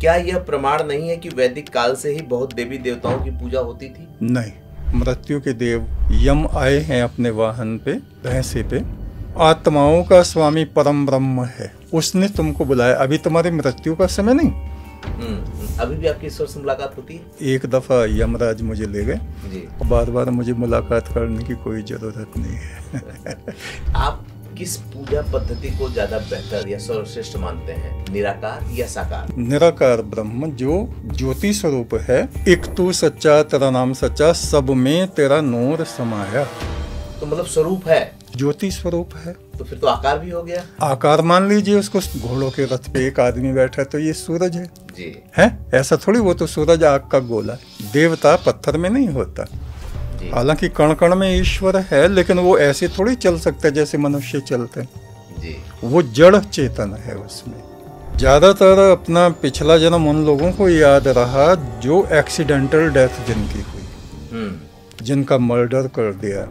क्या यह प्रमाण नहीं है कि वैदिक काल से ही बहुत देवी देवताओं की पूजा होती थी नहीं मृत्यु के देव यम आए हैं अपने वाहन पे भैंसे पे आत्माओं का स्वामी परम ब्रह्म है उसने तुमको बुलाया अभी तुम्हारी मृत्यु का समय नहीं हम्म, अभी भी आपकी ईश्वर से मुलाकात होती है एक दफा यमराज मुझे ले गए बार बार मुझे मुलाकात करने की कोई जरूरत नहीं है आप किस पूजा पद्धति को ज्यादा बेहतर या सर्वश्रेष्ठ मानते हैं निराकार या साकार निराकार ब्रह्म जो ज्योति स्वरूप है एक तू सच्चा तेरा नाम सच्चा सब में तेरा नूर समाया तो मतलब स्वरूप है ज्योति स्वरूप है तो फिर तो आकार भी हो गया आकार मान लीजिए उसको घोड़ों के रथ पे एक आदमी बैठा है तो ये सूरज है जी है ऐसा थोड़ी वो तो सूरज आग का गोला देवता पत्थर में नहीं होता हालांकि कण कण में ईश्वर है लेकिन वो ऐसे थोड़ी चल सकता है जैसे मनुष्य चलते हैं वो जड़ चेतन है उसमें ज़्यादातर अपना पिछला जन्म उन लोगों को याद रहा जो एक्सीडेंटल डेथ जिनकी हुई हम्म। जिनका मर्डर कर दिया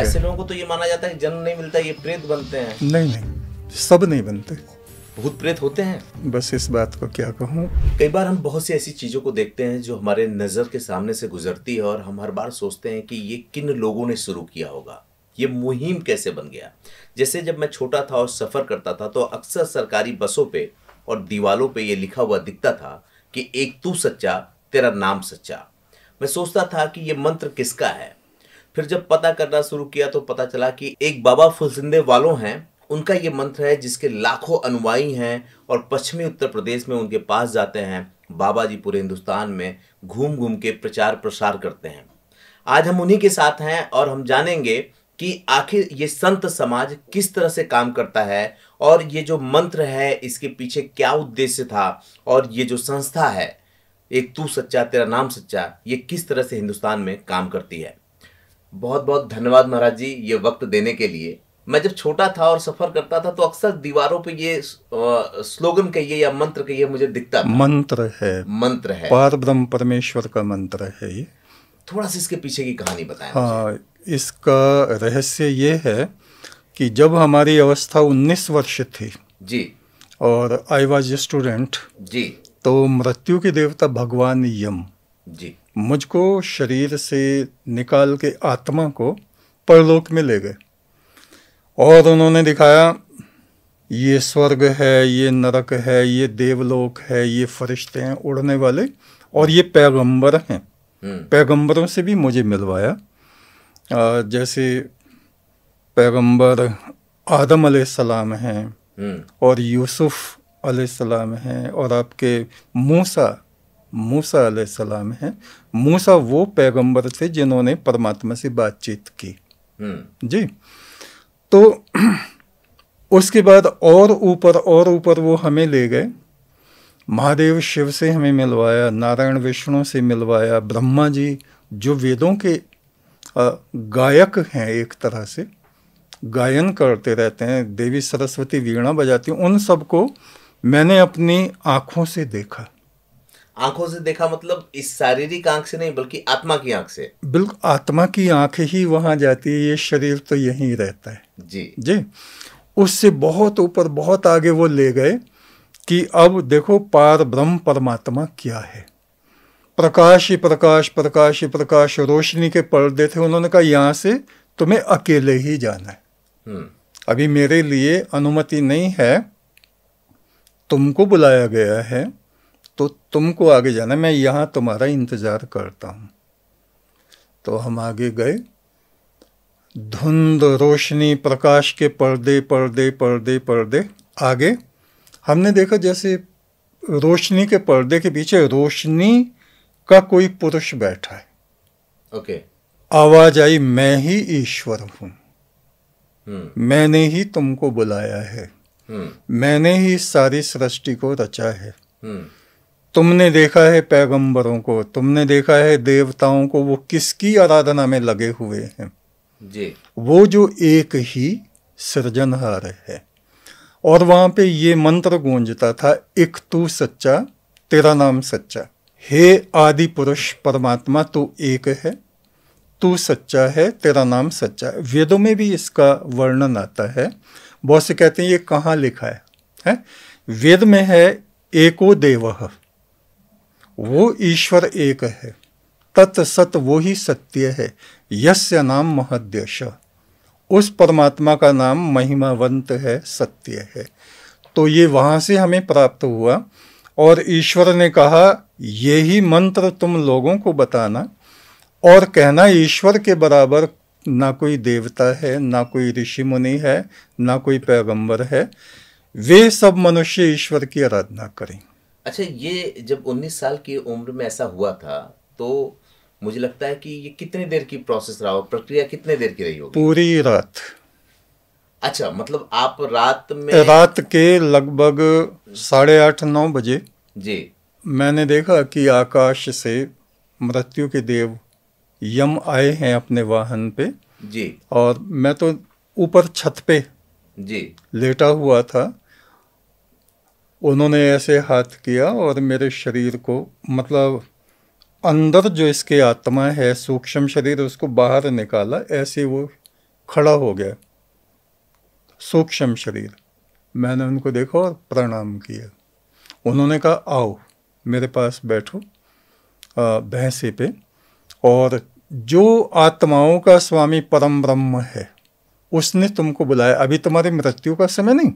ऐसे लोगों को तो ये माना जाता है जन्म नहीं मिलता ये प्रेत बनते हैं नहीं नहीं सब नहीं बनते भूत प्रेत होते हैं बस इस बात को क्या कहूँ कई बार हम बहुत सी ऐसी चीज़ों को देखते हैं जो हमारे नज़र के सामने से गुजरती है और हम हर बार सोचते हैं कि ये किन लोगों ने शुरू किया होगा ये मुहिम कैसे बन गया जैसे जब मैं छोटा था और सफ़र करता था तो अक्सर सरकारी बसों पे और दीवालों पे ये लिखा हुआ दिखता था कि एक तू सच्चा तेरा नाम सच्चा मैं सोचता था कि ये मंत्र किसका है फिर जब पता करना शुरू किया तो पता चला कि एक बाबा फुलसिंदे वालों हैं उनका ये मंत्र है जिसके लाखों अनुयायी हैं और पश्चिमी उत्तर प्रदेश में उनके पास जाते हैं बाबा जी पूरे हिंदुस्तान में घूम घूम के प्रचार प्रसार करते हैं आज हम उन्हीं के साथ हैं और हम जानेंगे कि आखिर ये संत समाज किस तरह से काम करता है और ये जो मंत्र है इसके पीछे क्या उद्देश्य था और ये जो संस्था है एक तू सच्चा तेरा नाम सच्चा ये किस तरह से हिंदुस्तान में काम करती है बहुत बहुत धन्यवाद महाराज जी ये वक्त देने के लिए मैं जब छोटा था और सफर करता था तो अक्सर दीवारों पे ये स्लोगन कहिए या मंत्र कहिए मुझे दिखता था मंत्र है मंत्र है पार ब्रह्म परमेश्वर का मंत्र है ये थोड़ा सा इसके पीछे की कहानी बताएं हाँ इसका रहस्य ये है कि जब हमारी अवस्था 19 वर्ष थी जी और आई वॉज स्टूडेंट जी तो मृत्यु के देवता भगवान यम जी मुझको शरीर से निकाल के आत्मा को परलोक में ले गए और उन्होंने दिखाया ये स्वर्ग है ये नरक है ये देवलोक है ये फरिश्ते हैं उड़ने वाले और ये पैगंबर हैं हम्म। पैगंबरों से भी मुझे मिलवाया जैसे पैगंबर आदम सलाम हैं हम्म। और यूसुफ सलाम हैं और आपके मूसा मूसा सलाम हैं मूसा वो पैगंबर थे जिन्होंने परमात्मा से बातचीत की हम्म। जी तो उसके बाद और ऊपर और ऊपर वो हमें ले गए महादेव शिव से हमें मिलवाया नारायण विष्णु से मिलवाया ब्रह्मा जी जो वेदों के गायक हैं एक तरह से गायन करते रहते हैं देवी सरस्वती वीणा बजाती उन सबको मैंने अपनी आँखों से देखा आंखों से देखा मतलब इस शारीरिक आंख से नहीं बल्कि आत्मा की आंख से बिल्कुल आत्मा की आंख ही वहां जाती है ये शरीर तो यहीं रहता है जी जी उससे बहुत ऊपर बहुत आगे वो ले गए कि अब देखो पार ब्रह्म परमात्मा क्या है प्रकाश ही प्रकाश प्रकाश ही प्रकाश रोशनी के पर्दे थे उन्होंने कहा यहाँ से तुम्हें अकेले ही जाना है हम्म। अभी मेरे लिए अनुमति नहीं है तुमको बुलाया गया है तो तुमको आगे जाना मैं यहाँ तुम्हारा इंतज़ार करता हूँ तो हम आगे गए धुंध रोशनी प्रकाश के पर्दे पर्दे पर्दे पर्दे आगे हमने देखा जैसे रोशनी के पर्दे के पीछे रोशनी का कोई पुरुष बैठा है ओके okay. आवाज आई मैं ही ईश्वर हूं hmm. मैंने ही तुमको बुलाया है hmm. मैंने ही सारी सृष्टि को रचा है hmm. तुमने देखा है पैगंबरों को तुमने देखा है देवताओं को वो किसकी आराधना में लगे हुए हैं जी वो जो एक ही सृजनहार है और वहाँ पे ये मंत्र गूंजता था एक तू सच्चा तेरा नाम सच्चा हे आदि पुरुष परमात्मा तू एक है तू सच्चा है तेरा नाम सच्चा है वेदों में भी इसका वर्णन आता है बहुत से कहते हैं ये कहाँ लिखा है, है? वेद में है एको देवह वो ईश्वर एक है तत्सत वो ही सत्य है यस्य नाम महद्यश उस परमात्मा का नाम महिमावंत है सत्य है तो ये वहाँ से हमें प्राप्त हुआ और ईश्वर ने कहा यही मंत्र तुम लोगों को बताना और कहना ईश्वर के बराबर ना कोई देवता है ना कोई ऋषि मुनि है ना कोई पैगंबर है वे सब मनुष्य ईश्वर की आराधना करें अच्छा ये जब 19 साल की उम्र में ऐसा हुआ था तो मुझे लगता है कि ये कितने देर की प्रोसेस रहा हो प्रक्रिया कितने देर की रही होगी पूरी रात अच्छा मतलब आप रात में रात के लगभग साढ़े आठ नौ बजे जी मैंने देखा कि आकाश से मृत्यु के देव यम आए हैं अपने वाहन पे जी और मैं तो ऊपर छत पे जी लेटा हुआ था उन्होंने ऐसे हाथ किया और मेरे शरीर को मतलब अंदर जो इसके आत्मा है सूक्ष्म शरीर उसको बाहर निकाला ऐसे वो खड़ा हो गया सूक्ष्म शरीर मैंने उनको देखा और प्रणाम किया उन्होंने कहा आओ मेरे पास बैठो भैंसे पे और जो आत्माओं का स्वामी परम ब्रह्म है उसने तुमको बुलाया अभी तुम्हारी मृत्यु का समय नहीं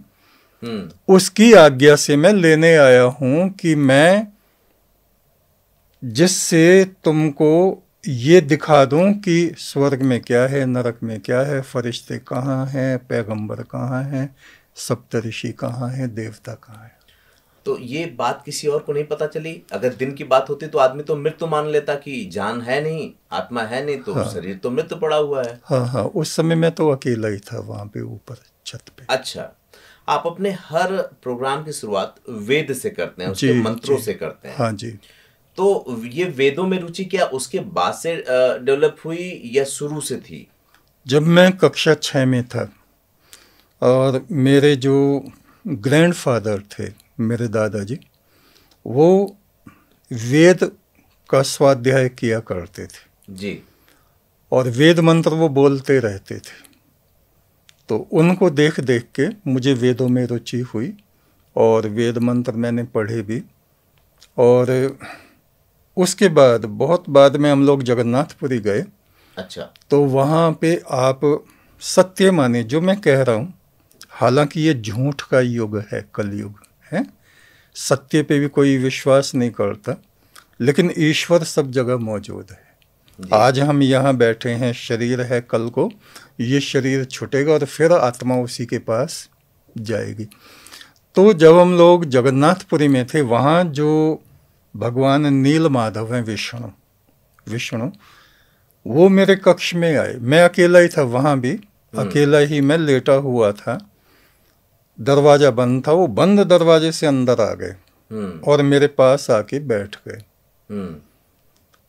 उसकी आज्ञा से मैं लेने आया हूं कि मैं जिससे तुमको ये दिखा दूं कि स्वर्ग में क्या है नरक में क्या है फरिश्ते कहाँ हैं पैगंबर कहाँ हैं सप्तऋषि कहाँ हैं देवता कहाँ हैं तो ये बात किसी और को नहीं पता चली अगर दिन की बात होती तो आदमी तो मृत्यु मान लेता कि जान है नहीं आत्मा है नहीं तो हाँ, शरीर तो मृत्यु पड़ा हुआ है हाँ हाँ उस समय में तो अकेला ही था वहां पे ऊपर छत पे अच्छा आप अपने हर प्रोग्राम की शुरुआत वेद से करते हैं उसके मंत्रों से करते हैं हाँ जी तो ये वेदों में रुचि क्या उसके बाद से डेवलप हुई या शुरू से थी जब मैं कक्षा छः में था और मेरे जो ग्रैंडफादर थे मेरे दादाजी वो वेद का स्वाध्याय किया करते थे जी और वेद मंत्र वो बोलते रहते थे तो उनको देख देख के मुझे वेदों में रुचि हुई और वेद मंत्र मैंने पढ़े भी और उसके बाद बहुत बाद में हम लोग जगन्नाथपुरी गए अच्छा तो वहाँ पे आप सत्य माने जो मैं कह रहा हूँ हालांकि ये झूठ का युग है कलयुग है सत्य पे भी कोई विश्वास नहीं करता लेकिन ईश्वर सब जगह मौजूद है आज हम यहाँ बैठे हैं शरीर है कल को ये शरीर छुटेगा और फिर आत्मा उसी के पास जाएगी तो जब हम लोग जगन्नाथपुरी में थे वहाँ जो भगवान नील माधव हैं विष्णु विष्णु वो मेरे कक्ष में आए मैं अकेला ही था वहाँ भी हम्म। अकेला ही मैं लेटा हुआ था दरवाज़ा बंद था वो बंद दरवाजे से अंदर आ गए हम्म। और मेरे पास आके बैठ गए हम्म।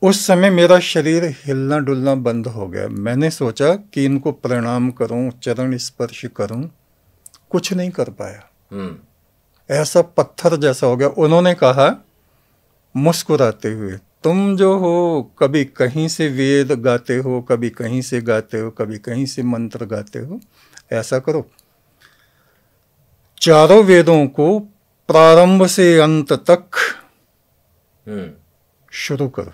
उस समय मेरा शरीर हिलना डुलना बंद हो गया मैंने सोचा कि इनको प्रणाम करूं चरण स्पर्श करूं कुछ नहीं कर पाया हम्म। ऐसा पत्थर जैसा हो गया उन्होंने कहा मुस्कुराते हुए तुम जो हो कभी कहीं से वेद गाते हो कभी कहीं से गाते हो कभी कहीं से मंत्र गाते हो ऐसा करो चारों वेदों को प्रारंभ से अंत तक हम्म। शुरू करो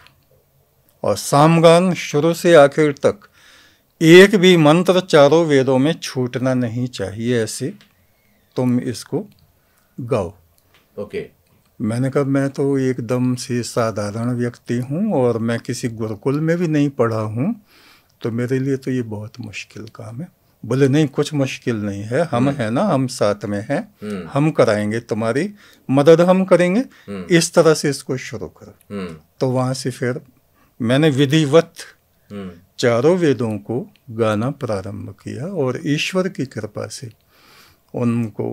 और सामगान शुरू से आखिर तक एक भी मंत्र चारों वेदों में छूटना नहीं चाहिए ऐसे तुम इसको गाओ ओके मैंने कहा मैं तो एकदम से साधारण व्यक्ति हूँ और मैं किसी गुरुकुल में भी नहीं पढ़ा हूँ तो मेरे लिए तो ये बहुत मुश्किल काम है बोले नहीं कुछ मुश्किल नहीं है हम हम्म। है ना हम साथ में हैं हम्म। हम कराएंगे तुम्हारी मदद हम करेंगे हम्म। इस तरह से इसको शुरू करो तो वहाँ से फिर मैंने विधिवत हम्म। चारों वेदों को गाना प्रारंभ किया और ईश्वर की कृपा से उनको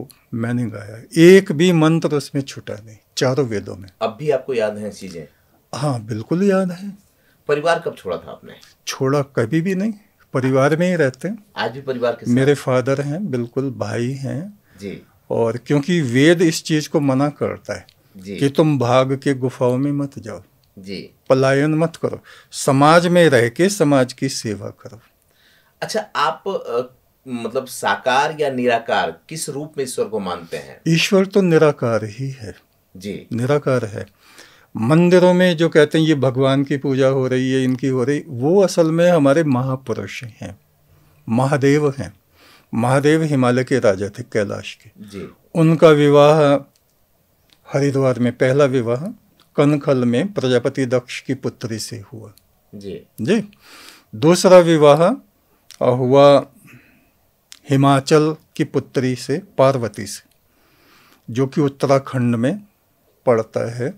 मैंने गाया एक भी मंत्र उसमें छुटा नहीं चारों वेदों में अब भी आपको याद है चीजें हाँ बिल्कुल याद है परिवार कब छोड़ा था आपने छोड़ा कभी भी नहीं परिवार में ही रहते हैं आज भी परिवार के साथ? मेरे फादर हैं बिल्कुल भाई हैं जी और क्योंकि वेद इस चीज को मना करता है जी। कि तुम भाग के गुफाओं में मत जाओ जी पलायन मत करो समाज में रह के समाज की सेवा करो अच्छा आप मतलब साकार या निराकार किस रूप में ईश्वर को मानते हैं ईश्वर तो निराकार ही है जी निराकार है मंदिरों में जो कहते हैं ये भगवान की पूजा हो रही है इनकी हो रही वो असल में हमारे महापुरुष हैं महादेव हैं महादेव हिमालय के राजा थे कैलाश के जी उनका विवाह हरिद्वार में पहला विवाह कनखल में प्रजापति दक्ष की पुत्री से हुआ जी जी दूसरा विवाह हुआ हिमाचल की पुत्री से पार्वती से जो कि उत्तराखंड में पड़ता है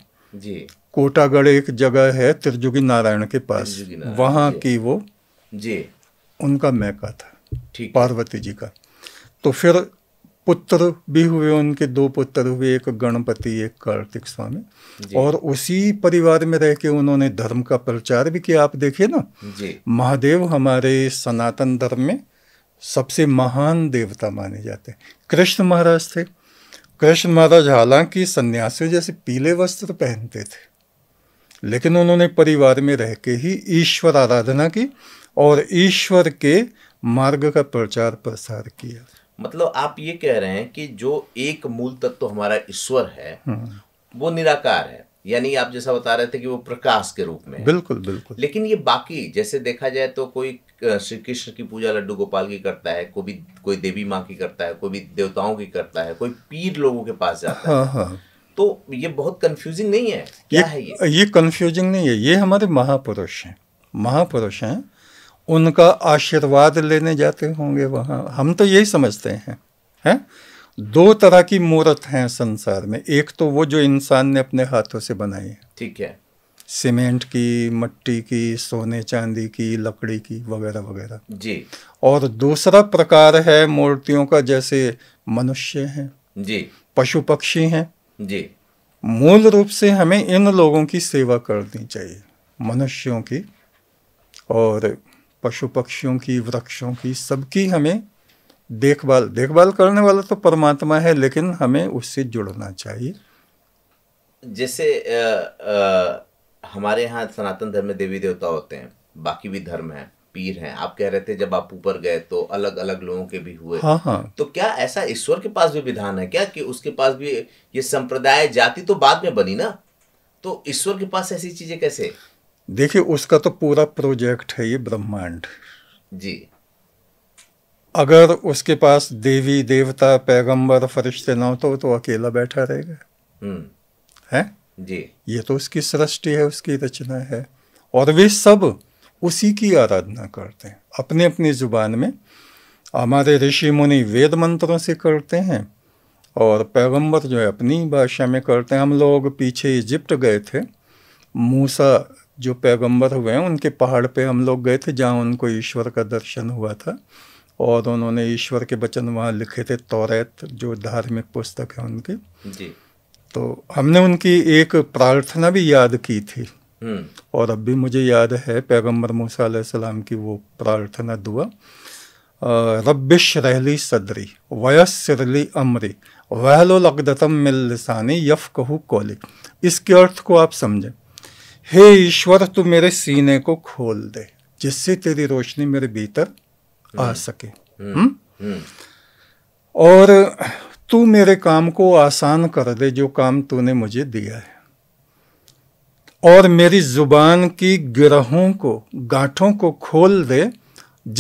जी कोटागढ़ एक जगह है त्रिजुगी नारायण के पास नारायण, वहाँ की वो जी उनका मैका था ठीक पार्वती जी का तो फिर पुत्र भी हुए उनके दो पुत्र हुए एक गणपति एक कार्तिक स्वामी और उसी परिवार में रह के उन्होंने धर्म का प्रचार भी किया आप देखिए ना महादेव हमारे सनातन धर्म में सबसे महान देवता माने जाते हैं कृष्ण महाराज थे कृष्ण महाराज हालांकि सन्यासियों जैसे पीले वस्त्र पहनते थे लेकिन उन्होंने परिवार में रह के ही ईश्वर आराधना की और ईश्वर के मार्ग का प्रचार प्रसार किया मतलब आप ये कह रहे हैं कि जो एक मूल तत्व तो हमारा ईश्वर है हम्म। वो निराकार है यानी आप जैसा बता रहे थे कि वो प्रकाश के रूप में बिल्कुल बिल्कुल लेकिन ये बाकी जैसे देखा जाए तो कोई श्री कृष्ण की पूजा लड्डू गोपाल की करता है कोई भी कोई देवी माँ की करता है कोई भी देवताओं की करता है कोई पीर लोगों के पास जाता हाँ, है हाँ। तो ये बहुत कंफ्यूजिंग नहीं है क्या ये, है ये ये कंफ्यूजिंग नहीं है ये हमारे महापुरुष हैं महापुरुष हैं उनका आशीर्वाद लेने जाते होंगे वहाँ हम तो यही समझते हैं हैं दो तरह की मूर्त हैं संसार में एक तो वो जो इंसान ने अपने हाथों से बनाई है ठीक है सीमेंट की मट्टी की सोने चांदी की लकड़ी की वगैरह वगैरह जी और दूसरा प्रकार है मूर्तियों का जैसे मनुष्य हैं जी पशु पक्षी हैं जी मूल रूप से हमें इन लोगों की सेवा करनी चाहिए मनुष्यों की और पशु पक्षियों की वृक्षों की सबकी हमें देखभाल देखभाल करने वाला तो परमात्मा है लेकिन हमें उससे जुड़ना चाहिए जैसे हमारे यहाँ सनातन धर्म में देवी देवता होते हैं बाकी भी धर्म है पीर हैं आप कह रहे थे जब आप ऊपर गए तो अलग अलग लोगों के भी हुए हाँ हाँ तो क्या ऐसा ईश्वर के पास भी विधान है क्या कि उसके पास भी ये संप्रदाय जाति तो बाद में बनी ना तो ईश्वर के पास ऐसी चीजें कैसे देखिए उसका तो पूरा प्रोजेक्ट है ये ब्रह्मांड जी अगर उसके पास देवी देवता पैगंबर फरिश्ते ना तो तो अकेला बैठा रहेगा हम्म। है जी ये तो उसकी सृष्टि है उसकी रचना है और वे सब उसी की आराधना करते हैं अपने अपनी जुबान में हमारे ऋषि मुनि वेद मंत्रों से करते हैं और पैगंबर जो है अपनी भाषा में करते हैं हम लोग पीछे इजिप्ट गए थे मूसा जो पैगंबर हुए हैं उनके पहाड़ पे हम लोग गए थे जहाँ उनको ईश्वर का दर्शन हुआ था और उन्होंने ईश्वर के वचन वहाँ लिखे थे तौरेत जो धार्मिक पुस्तक है उनकी जी तो हमने उनकी एक प्रार्थना भी याद की थी हम्म। और अब भी मुझे याद है पैगम्बर मूसम की वो प्रार्थना दुआ रब्बिश रहली सदरी वयसरली अमरी वहलो लगदतम मिल यफ़ कहू कौली इसके अर्थ को आप समझें हे ईश्वर तू मेरे सीने को खोल दे जिससे तेरी रोशनी मेरे भीतर आ हम्म। सके हम्म। हम्म? और तू मेरे काम को आसान कर दे जो काम तूने मुझे दिया है और मेरी जुबान की ग्रहों को गांठों को खोल दे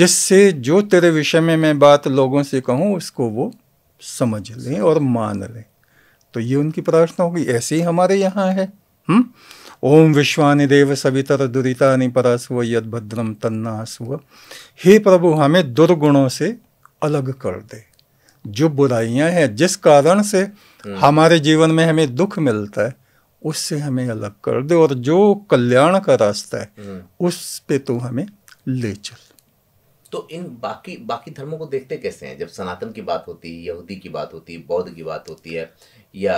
जिससे जो तेरे विषय में मैं बात लोगों से कहूँ उसको वो समझ लें और मान लें तो ये उनकी प्रार्थना होगी ऐसे ही हमारे यहाँ है हुँ? ओम विश्वानि देव सवितर दुरीता परासुव यद भद्रम तन्नासुव हे प्रभु हमें दुर्गुणों से अलग कर दे जो बुराइयां हैं जिस कारण से हम्म। हमारे जीवन में हमें दुख मिलता है उससे हमें अलग कर दे और जो कल्याण का रास्ता है हम्म। उस पे तो हमें ले चल तो इन बाकी बाकी धर्मों को देखते कैसे हैं जब सनातन की बात होती है यहूदी की बात होती है बौद्ध की बात होती है या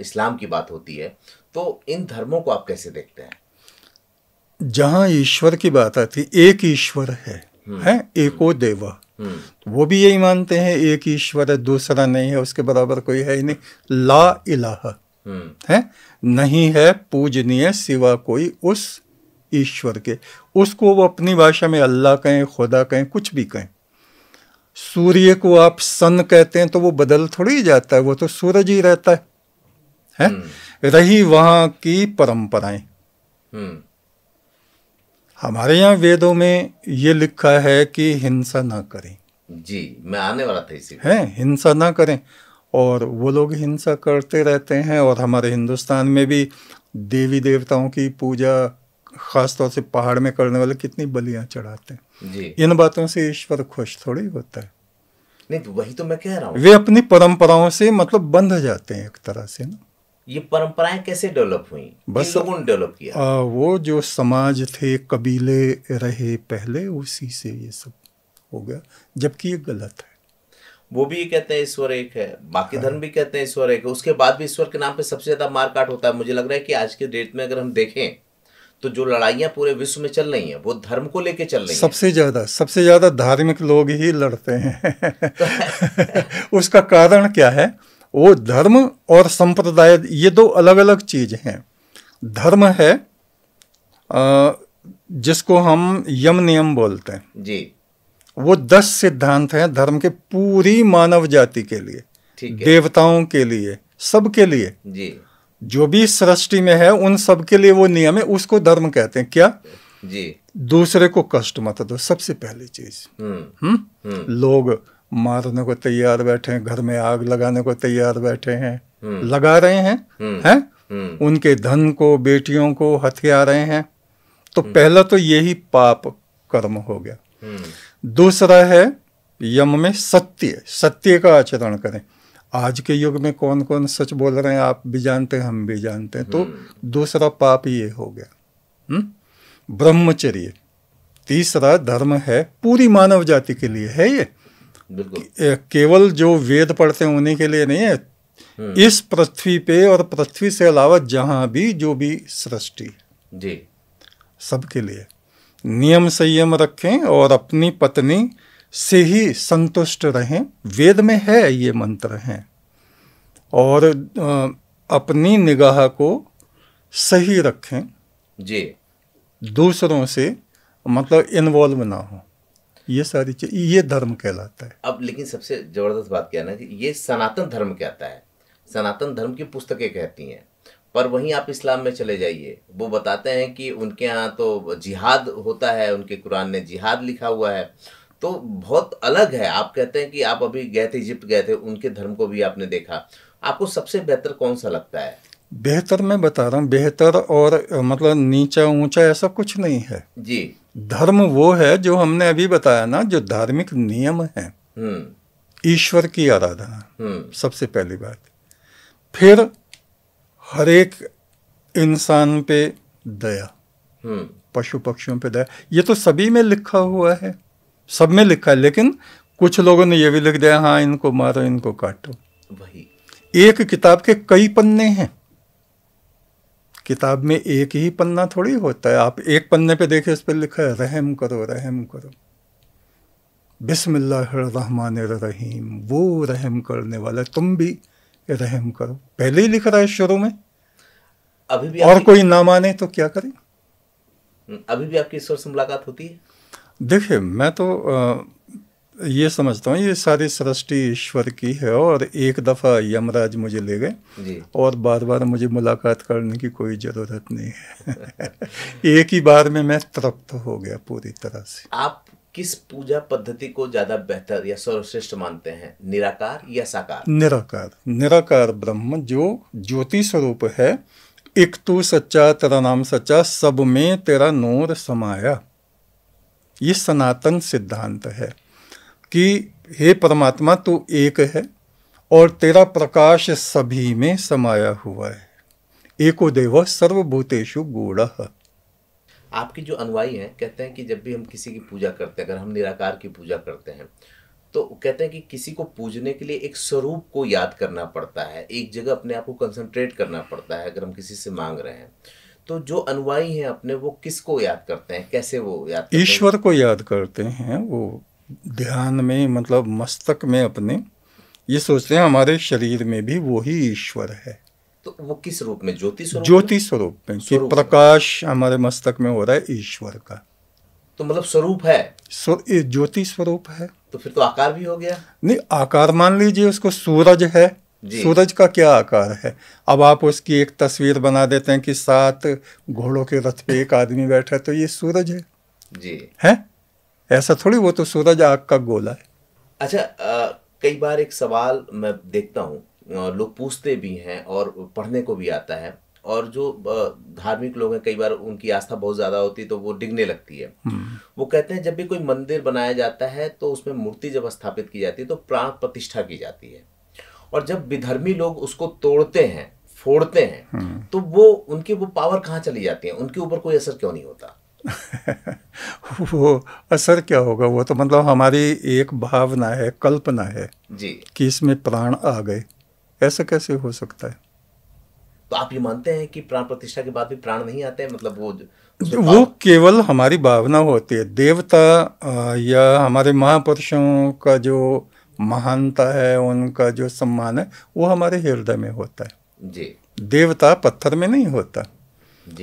इस्लाम की बात होती है तो इन धर्मों को आप कैसे देखते हैं जहाँ ईश्वर की बात आती एक ईश्वर है हम्म। है एको हम्म। देवा हम्म। वो भी यही मानते हैं एक ईश्वर है दूसरा नहीं है उसके बराबर कोई है ही नहीं ला इलाह है नहीं है पूजनीय सिवा कोई उस ईश्वर के उसको वो अपनी भाषा में अल्लाह कहें खुदा कहें कुछ भी कहें सूर्य को आप सन कहते हैं तो वो बदल थोड़ी जाता है वो तो सूरज ही रहता है हैं हम्म। रही वहां की परंपराएं हम्म। हमारे यहाँ वेदों में ये लिखा है कि हिंसा ना करें जी मैं आने वाला था इसी है हिंसा ना करें और वो लोग हिंसा करते रहते हैं और हमारे हिंदुस्तान में भी देवी देवताओं की पूजा खासतौर से पहाड़ में करने वाले कितनी बलियां चढ़ाते हैं जी। इन बातों से ईश्वर खुश थोड़ी होता है नहीं तो वही तो मैं कह रहा हूँ वे अपनी परंपराओं से मतलब बंध जाते हैं एक तरह से ना ये परंपराएं कैसे डेवलप हुई बस लोगों डेवलप किया आ, वो जो समाज थे कबीले रहे पहले उसी से ये सब हो गया जबकि ये गलत है वो भी ये कहते हैं ईश्वर एक है बाकी हाँ। धर्म भी कहते हैं ईश्वर एक है उसके बाद भी ईश्वर के नाम पे सबसे ज्यादा मारकाट होता है मुझे लग रहा है कि आज के डेट में अगर हम देखें तो जो लड़ाइयाँ पूरे विश्व में चल रही हैं वो धर्म को लेके चल रही हैं सबसे ज़्यादा सबसे ज़्यादा धार्मिक लोग ही लड़ते हैं उसका कारण क्या है वो धर्म और संप्रदाय ये दो अलग अलग चीज़ हैं धर्म है जिसको हम यम नियम बोलते हैं जी वो दस सिद्धांत हैं धर्म के पूरी मानव जाति के लिए देवताओं के लिए सबके लिए जी जो भी सृष्टि में है उन सब के लिए वो नियम है उसको धर्म कहते हैं क्या जी दूसरे को कष्ट मत दो सबसे पहली चीज हम्म।, हम्म? हम्म लोग मारने को तैयार बैठे हैं घर में आग लगाने को तैयार बैठे हैं हम्म। लगा रहे हैं हैं उनके धन को बेटियों को हथिया रहे हैं तो पहला तो यही पाप कर्म हो गया दूसरा है यम में सत्य सत्य का आचरण करें आज के युग में कौन कौन सच बोल रहे हैं आप भी जानते हैं हम भी जानते हैं तो हम्म। दूसरा पाप ये हो गया हम्म? ब्रह्मचर्य तीसरा धर्म है पूरी मानव जाति के लिए है ये केवल जो वेद पढ़ते हैं उन्हीं के लिए नहीं है हम्म। इस पृथ्वी पे और पृथ्वी से अलावा जहां भी जो भी सृष्टि सबके लिए नियम संयम रखें और अपनी पत्नी से ही संतुष्ट रहें वेद में है ये मंत्र हैं और अपनी निगाह को सही रखें जी दूसरों से मतलब इन्वॉल्व ना हो ये सारी चीज ये धर्म कहलाता है अब लेकिन सबसे जबरदस्त बात क्या है ना कि ये सनातन धर्म कहता है सनातन धर्म की पुस्तकें कहती हैं पर वहीं आप इस्लाम में चले जाइए वो बताते हैं कि उनके यहाँ तो जिहाद होता है उनके कुरान ने जिहाद लिखा हुआ है तो बहुत अलग है आप कहते हैं कि आप अभी गए थे इजिप्ट गए थे उनके धर्म को भी आपने देखा आपको सबसे बेहतर कौन सा लगता है बेहतर मैं बता रहा हूँ बेहतर और मतलब नीचा ऊंचा ऐसा कुछ नहीं है जी धर्म वो है जो हमने अभी बताया ना जो धार्मिक नियम है हम्म। ईश्वर की आराधना हम्म। सबसे पहली बात फिर हर एक इंसान पे दया हम्म। पशु पक्षियों पे दया ये तो सभी में लिखा हुआ है सब में लिखा है लेकिन कुछ लोगों ने यह भी लिख दिया हाँ इनको मारो इनको काटो वही एक किताब के कई पन्ने हैं किताब में एक ही पन्ना थोड़ी होता है आप एक पन्ने पे देखे उस पर लिखा है रहम करो रहम करो बिस्मिल्लाहमान रहीम वो रहम करने वाला तुम भी रहम करो पहले ही लिख रहा है शुरू में अभी भी और कोई ना माने तो क्या करें अभी भी आपकी ईश्वर से मुलाकात होती है देखिए मैं तो आ, ये समझता हूँ ये सारी सृष्टि ईश्वर की है और एक दफ़ा यमराज मुझे ले गए और बार बार मुझे मुलाकात करने की कोई ज़रूरत नहीं है एक ही बार में मैं तृप्त हो गया पूरी तरह से आप किस पूजा पद्धति को ज्यादा बेहतर या सर्वश्रेष्ठ मानते हैं निराकार या साकार निराकार निराकार ब्रह्म जो ज्योति स्वरूप है एक तू सच्चा तेरा नाम सच्चा सब में तेरा नूर समाया ये सनातन सिद्धांत है कि हे परमात्मा तू एक है और तेरा प्रकाश सभी में समाया हुआ है एको देव सर्वभूतेशु गूढ़ आपकी जो अनुवाई है कहते हैं कि जब भी हम किसी की पूजा करते हैं अगर हम निराकार की पूजा करते हैं तो कहते हैं कि किसी को पूजने के लिए एक स्वरूप को याद करना पड़ता है एक जगह अपने आप को कंसंट्रेट करना पड़ता है अगर हम किसी से मांग रहे हैं तो जो अनुयायी हैं अपने वो किसको याद करते हैं कैसे वो याद करते ईश्वर को याद करते हैं वो ध्यान में मतलब मस्तक में अपने ये सोचते हैं हमारे शरीर में भी वो ही ईश्वर है तो वो किस रूप में ज्योति स्वरूप ज्योति स्वरूप में कि प्रकाश हमारे मस्तक में हो रहा है ईश्वर का तो मतलब स्वरूप है ज्योति स्वरूप है तो फिर तो आकार भी हो गया नहीं आकार मान लीजिए उसको सूरज है सूरज का क्या आकार है अब आप उसकी एक तस्वीर बना देते हैं कि सात घोड़ों के रथ पे एक आदमी बैठा है तो ये सूरज है जी है ऐसा थोड़ी वो तो सूरज आग का गोला है अच्छा आ, कई बार एक सवाल मैं देखता हूँ लोग पूछते भी हैं और पढ़ने को भी आता है और जो धार्मिक लोग हैं कई बार उनकी आस्था बहुत ज़्यादा होती है तो वो डिगने लगती है हम्म। वो कहते हैं जब भी कोई मंदिर बनाया जाता है तो उसमें मूर्ति जब स्थापित की जाती है तो प्राण प्रतिष्ठा की जाती है और जब विधर्मी लोग उसको तोड़ते हैं फोड़ते हैं हम्म। तो वो उनकी वो पावर कहाँ चली जाती है उनके ऊपर कोई असर क्यों नहीं होता वो असर क्या होगा वो तो मतलब हमारी एक भावना है कल्पना है जी कि इसमें प्राण आ गए ऐसा कैसे हो सकता है तो आप ये मानते हैं कि प्राण प्रतिष्ठा के बाद भी प्राण नहीं आते हैं मतलब वो वो केवल हमारी भावना होती है देवता या हमारे महापुरुषों का जो महानता है उनका जो सम्मान है वो हमारे हृदय में होता है जी देवता पत्थर में नहीं होता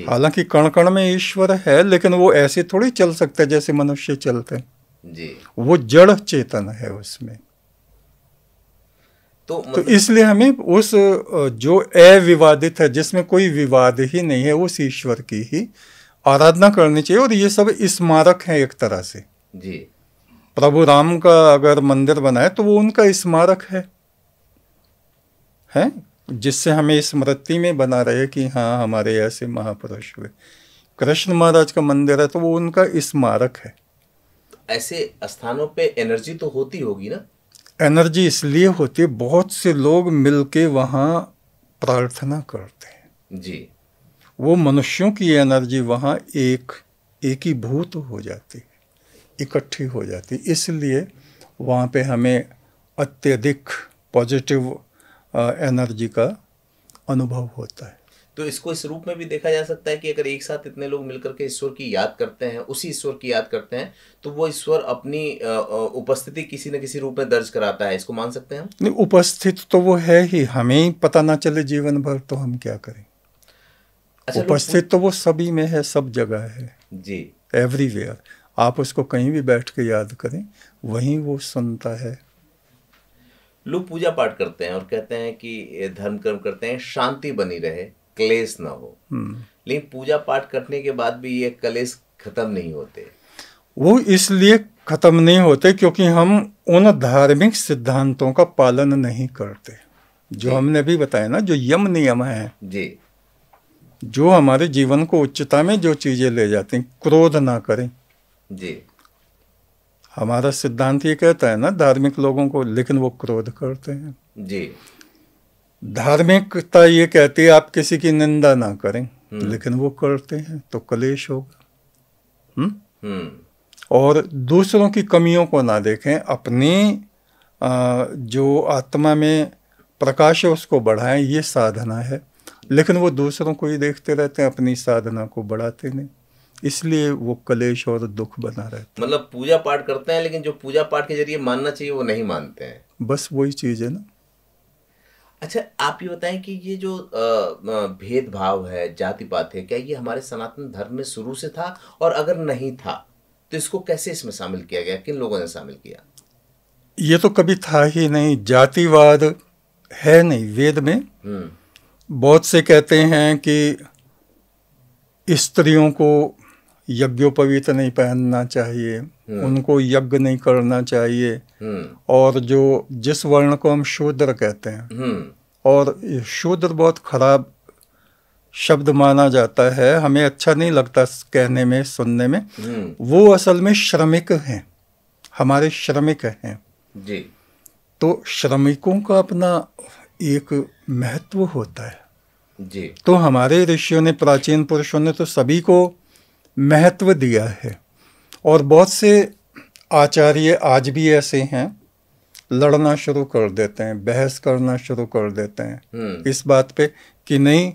हालांकि कण कण में ईश्वर है लेकिन वो ऐसे थोड़ी चल सकते जैसे मनुष्य चलते जी। वो जड़ चेतन है उसमें तो, तो मतलब... तो इसलिए हमें उस जो अविवादित है जिसमें कोई विवाद ही नहीं है उस ईश्वर की ही आराधना करनी चाहिए और ये सब स्मारक है एक तरह से जी प्रभु राम का अगर मंदिर बनाए तो वो उनका स्मारक है हैं जिससे हमें स्मृति में बना रहे कि हाँ हमारे ऐसे महापुरुष हुए कृष्ण महाराज का मंदिर है तो वो उनका स्मारक है ऐसे स्थानों पे एनर्जी तो होती होगी ना एनर्जी इसलिए होती है बहुत से लोग मिलके वहाँ प्रार्थना करते हैं जी वो मनुष्यों की एनर्जी वहाँ एक एकीभूत हो जाती है इकट्ठी हो जाती इसलिए वहाँ पे हमें अत्यधिक पॉजिटिव एनर्जी का अनुभव होता है तो इसको इस रूप में भी देखा जा सकता है कि अगर एक साथ इतने लोग मिलकर के ईश्वर की याद करते हैं उसी ईश्वर की याद करते हैं तो वो ईश्वर अपनी उपस्थिति किसी न किसी रूप में दर्ज कराता है इसको मान सकते हैं नहीं उपस्थित तो वो है ही हमें पता ना चले जीवन भर तो हम क्या करें अच्छा, उपस्थित तो वो सभी में है सब जगह है जी एवरीवेयर आप उसको कहीं भी बैठ के याद करें वहीं वो सुनता है लोग पूजा पाठ करते हैं और कहते हैं कि धर्म कर्म करते हैं शांति बनी रहे क्लेश ना हो हम्म। लेकिन पूजा पाठ करने के बाद भी ये क्लेश खत्म नहीं होते वो इसलिए खत्म नहीं होते क्योंकि हम उन धार्मिक सिद्धांतों का पालन नहीं करते जो हमने भी बताया ना जो यम नियम है जी जो हमारे जीवन को उच्चता में जो चीजें ले जाती क्रोध ना करें जी हमारा सिद्धांत ये कहता है ना धार्मिक लोगों को लेकिन वो क्रोध करते हैं जी धार्मिकता ये कहती है आप किसी की निंदा ना करें हम्म। लेकिन वो करते हैं तो कलेश होगा हम्म? हम्म। और दूसरों की कमियों को ना देखें अपनी जो आत्मा में प्रकाश है उसको बढ़ाएं ये साधना है लेकिन वो दूसरों को ही देखते रहते हैं अपनी साधना को बढ़ाते नहीं इसलिए वो कलेश और दुख बना रहता मतलब पूजा पाठ करते हैं लेकिन जो पूजा पाठ के जरिए मानना चाहिए वो नहीं मानते हैं बस वही चीज़ है ना अच्छा आप ये बताएं कि ये जो भेदभाव है जाति पात है क्या ये हमारे सनातन धर्म में शुरू से था और अगर नहीं था तो इसको कैसे इसमें शामिल किया गया किन लोगों ने शामिल किया ये तो कभी था ही नहीं जातिवाद है नहीं वेद में हम्म। बहुत से कहते हैं कि स्त्रियों को यज्ञोपवीत नहीं पहनना चाहिए हम्म। उनको यज्ञ नहीं करना चाहिए हम्म। और जो जिस वर्ण को हम शूद्र कहते हैं हम्म। और शूद्र बहुत खराब शब्द माना जाता है हमें अच्छा नहीं लगता कहने में सुनने में वो असल में श्रमिक हैं हमारे श्रमिक हैं जी तो श्रमिकों का अपना एक महत्व होता है जी तो हमारे ऋषियों ने प्राचीन पुरुषों ने तो सभी को महत्व दिया है और बहुत से आचार्य आज भी ऐसे हैं लड़ना शुरू कर देते हैं बहस करना शुरू कर देते हैं हम्म। इस बात पे कि नहीं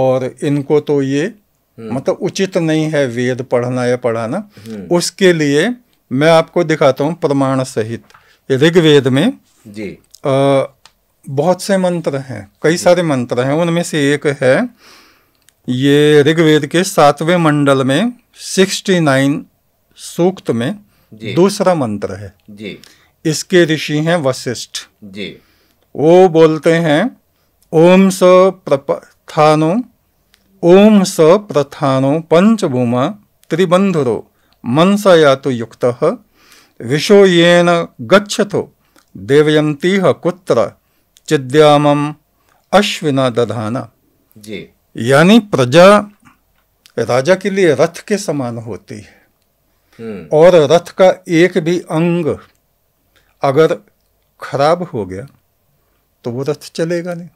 और इनको तो ये हम्म। मतलब उचित नहीं है वेद पढ़ना या पढ़ाना हम्म। उसके लिए मैं आपको दिखाता हूँ प्रमाण सहित ऋग्वेद में जी आ, बहुत से मंत्र हैं कई सारे मंत्र हैं उनमें से एक है ये ऋग्वेद के सातवें मंडल में सिक्सटी नाइन सूक्त में दूसरा मंत्र है जी इसके ऋषि हैं वशिष्ठ जी वो बोलते हैं ओम स प्रथानो ओम स प्रथानो पंचभूमा त्रिबंधुरो मनसया तो युक्त विशो येन गच्छतो देवयंती कुत्र चिद्याम अश्विना दधाना जी यानी प्रजा राजा के लिए रथ के समान होती है हम्म। और रथ का एक भी अंग अगर खराब हो गया तो वो रथ चलेगा नहीं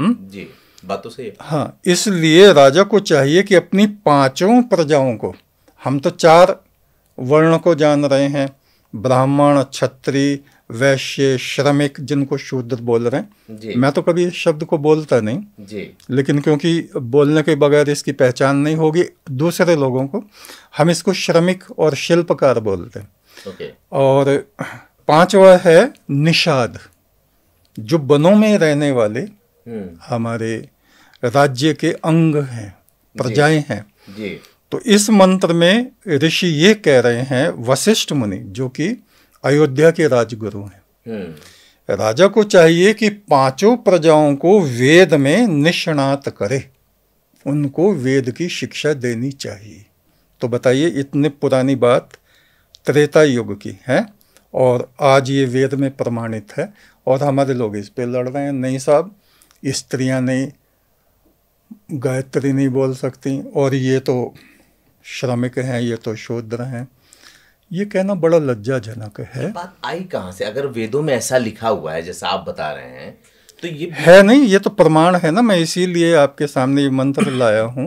हम्म? जी बात तो सही है हाँ इसलिए राजा को चाहिए कि अपनी पांचों प्रजाओं को हम तो चार वर्ण को जान रहे हैं ब्राह्मण क्षत्रिय वैश्य श्रमिक जिनको शूद्र बोल रहे हैं मैं तो कभी इस शब्द को बोलता नहीं जी लेकिन क्योंकि बोलने के बगैर इसकी पहचान नहीं होगी दूसरे लोगों को हम इसको श्रमिक और शिल्पकार बोलते हैं और पांचवा है निषाद जो वनों में रहने वाले हम्म। हमारे राज्य के अंग हैं प्रजाएं हैं जी तो इस मंत्र में ऋषि ये कह रहे हैं वशिष्ठ मुनि जो कि अयोध्या के राजगुरु हैं हम्म। राजा को चाहिए कि पांचों प्रजाओं को वेद में निष्णात करे उनको वेद की शिक्षा देनी चाहिए तो बताइए इतनी पुरानी बात त्रेता युग की है और आज ये वेद में प्रमाणित है और हमारे लोग इस पे लड़ रहे हैं नहीं साहब स्त्रियां नहीं गायत्री नहीं बोल सकती और ये तो श्रमिक हैं ये तो शूद्र हैं ये कहना बड़ा लज्जाजनक है बात आई कहां से अगर वेदों में ऐसा लिखा हुआ है जैसा आप बता रहे हैं तो ये है नहीं ये तो प्रमाण है ना मैं इसीलिए आपके सामने ये मंत्र लाया हूँ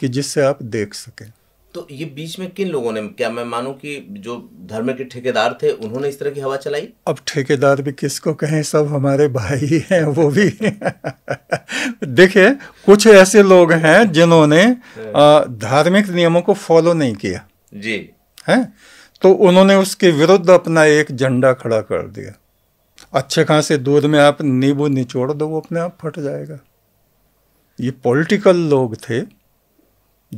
कि जिससे आप देख सकें तो ये बीच में किन लोगों ने क्या मैं मानूं कि जो धर्म के ठेकेदार थे उन्होंने इस तरह की हवा चलाई अब ठेकेदार भी किसको कहें सब हमारे भाई हैं वो भी देखिए कुछ ऐसे लोग हैं जिन्होंने हाँ। धार्मिक नियमों को फॉलो नहीं किया जी है तो उन्होंने उसके विरुद्ध अपना एक झंडा खड़ा कर दिया अच्छे खासे दूध में आप नींबू निचोड़ दो वो अपने आप फट जाएगा ये पॉलिटिकल लोग थे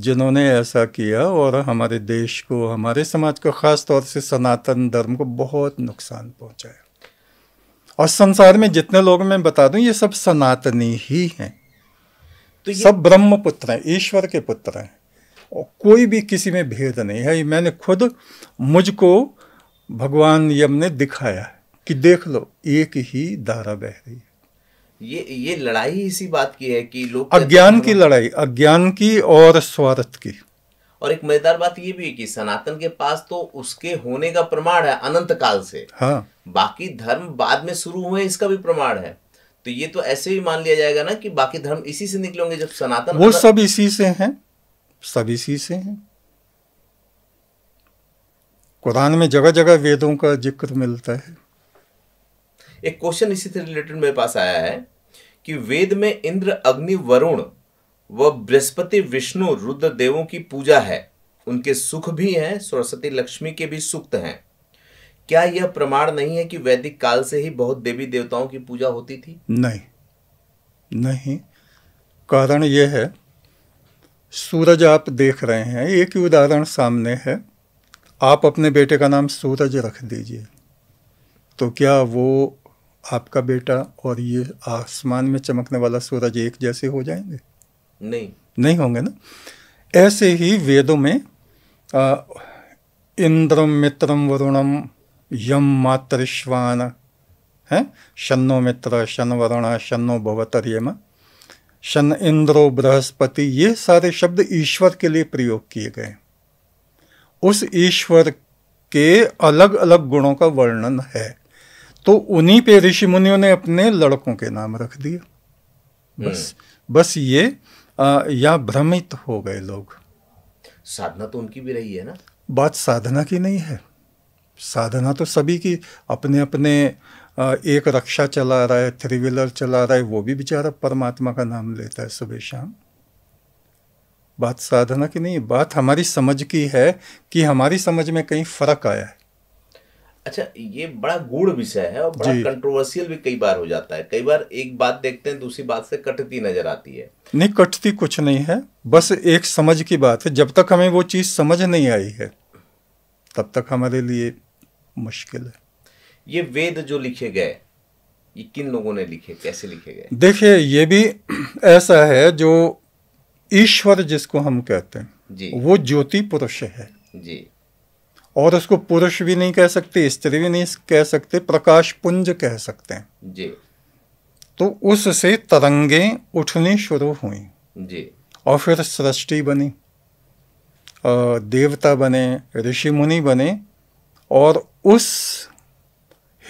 जिन्होंने ऐसा किया और हमारे देश को हमारे समाज को ख़ास तौर से सनातन धर्म को बहुत नुकसान पहुंचाया और संसार में जितने लोग मैं बता दूं ये सब सनातनी ही हैं तो ये... सब ब्रह्मपुत्र हैं ईश्वर के पुत्र हैं कोई भी किसी में भेद नहीं है मैंने खुद मुझको भगवान यम ने दिखाया कि देख लो एक ही धारा बह रही है ये ये लड़ाई इसी बात की है कि लोग अज्ञान की लड़ाई अज्ञान की और स्वार्थ की और एक मजेदार बात ये भी है कि सनातन के पास तो उसके होने का प्रमाण है अनंत काल से हाँ बाकी धर्म बाद में शुरू हुए इसका भी प्रमाण है तो ये तो ऐसे भी मान लिया जाएगा ना कि बाकी धर्म इसी से निकलेंगे जब सनातन वो सब इसी से हैं सब इसी से हैं कुरान में जगह जगह वेदों का जिक्र मिलता है एक क्वेश्चन इसी से रिलेटेड मेरे पास आया है कि वेद में इंद्र अग्नि वरुण व बृहस्पति विष्णु रुद्र देवों की पूजा है उनके सुख भी हैं सरस्वती लक्ष्मी के भी सुक्त हैं क्या यह प्रमाण नहीं है कि वैदिक काल से ही बहुत देवी देवताओं की पूजा होती थी नहीं नहीं कारण यह है सूरज आप देख रहे हैं एक ही उदाहरण सामने है आप अपने बेटे का नाम सूरज रख दीजिए तो क्या वो आपका बेटा और ये आसमान में चमकने वाला सूरज एक जैसे हो जाएंगे नहीं नहीं होंगे ना ऐसे ही वेदों में इंद्रम मित्रम वरुणम यम मातृश्वान हैं शनो मित्र शन वरुण शनो भवतर यम शन इंद्रो बृहस्पति ये सारे शब्द ईश्वर के लिए प्रयोग किए गए उस ईश्वर के अलग अलग गुणों का वर्णन है तो उन्हीं पे ऋषि मुनियों ने अपने लड़कों के नाम रख दिया हम्म। बस बस ये आ, या भ्रमित हो गए लोग साधना तो उनकी भी रही है ना बात साधना की नहीं है साधना तो सभी की अपने अपने एक रक्षा चला रहा है थ्री व्हीलर चला रहा है वो भी बेचारा परमात्मा का नाम लेता है सुबह शाम बात साधना की नहीं बात हमारी समझ की है कि हमारी समझ में कहीं फर्क आया है अच्छा ये बड़ा गूढ़ विषय है और बड़ा कंट्रोवर्सियल भी कई बार हो जाता है कई बार एक बात देखते हैं दूसरी बात से कटती नजर आती है नहीं कटती कुछ नहीं है बस एक समझ की बात है जब तक हमें वो चीज़ समझ नहीं आई है तब तक हमारे लिए मुश्किल है ये वेद जो लिखे गए ये किन लोगों ने लिखे कैसे लिखे गए देखिए ये भी ऐसा है जो ईश्वर जिसको हम कहते हैं जी वो ज्योति पुरुष है जी और उसको पुरुष भी नहीं कह सकते स्त्री भी नहीं कह सकते प्रकाश पुंज कह सकते हैं जी तो उससे तरंगे उठनी शुरू हुई जी और फिर सृष्टि बनी देवता बने ऋषि मुनि बने और उस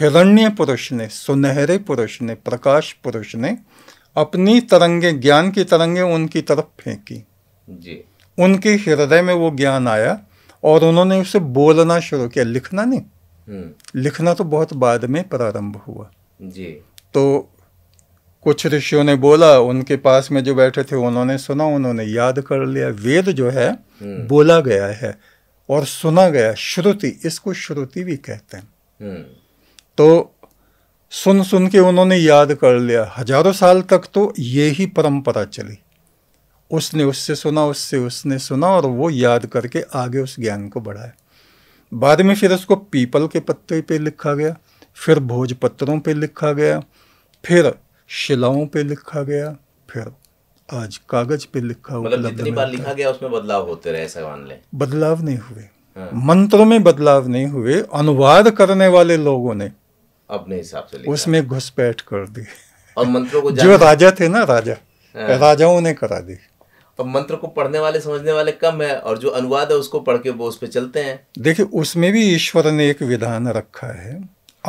हिरण्य पुरुष ने सुनहरे पुरुष ने प्रकाश पुरुष ने अपनी तरंगे ज्ञान की तरंगे उनकी तरफ फेंकी जी उनके हृदय में वो ज्ञान आया और उन्होंने उसे बोलना शुरू किया लिखना नहीं हम्म। लिखना तो बहुत बाद में प्रारंभ हुआ जी तो कुछ ऋषियों ने बोला उनके पास में जो बैठे थे उन्होंने सुना उन्होंने याद कर लिया वेद जो है हम्म। बोला गया है और सुना गया श्रुति इसको श्रुति भी कहते हैं हम्म। तो सुन सुन के उन्होंने याद कर लिया हजारों साल तक तो ये ही परंपरा चली उसने उससे सुना उससे उसने सुना और वो याद करके आगे उस ज्ञान को बढ़ाया बाद में फिर उसको पीपल के पत्ते पे लिखा गया फिर भोजपत्रों पे लिखा गया फिर शिलाओं पे लिखा गया फिर आज कागज पे लिखा मतलब जितनी बार लिखा गया उसमें बदलाव होते रहे मान बदलाव नहीं हुए हाँ। मंत्रों में बदलाव नहीं हुए अनुवाद करने वाले लोगों ने अपने हिसाब से उसमें घुसपैठ कर दी और मंत्रों को जो राजा थे ना राजा हाँ। राजाओं ने करा दी अब मंत्र को पढ़ने वाले समझने वाले कम है और जो अनुवाद है उसको पढ़ के वो उस पर चलते हैं देखिए उसमें भी ईश्वर ने एक विधान रखा है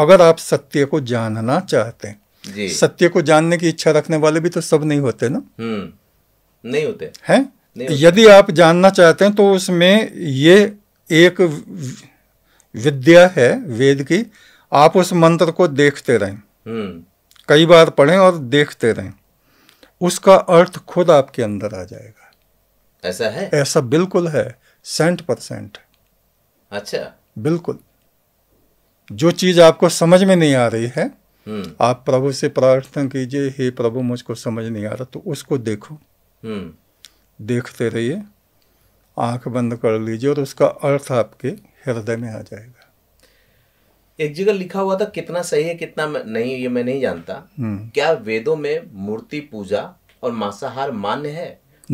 अगर आप सत्य को जानना चाहते हैं जी। सत्य को जानने की इच्छा रखने वाले भी तो सब नहीं होते ना हम्म, नहीं होते हैं यदि आप जानना चाहते हैं तो उसमें ये एक विद्या है वेद की आप उस मंत्र को देखते रहें हम्म। कई बार पढ़ें और देखते रहें उसका अर्थ खुद आपके अंदर आ जाएगा ऐसा है ऐसा बिल्कुल है सेंट परसेंट अच्छा बिल्कुल जो चीज आपको समझ में नहीं आ रही है हम्म। आप प्रभु से प्रार्थना कीजिए हे प्रभु मुझको समझ नहीं आ रहा तो उसको देखो हम्म। देखते रहिए आंख बंद कर लीजिए और उसका अर्थ आपके हृदय में आ जाएगा एक जगह लिखा हुआ था कितना सही है कितना नहीं ये मैं नहीं जानता हम्म। क्या वेदों में मूर्ति पूजा और मांसाहार मान्य है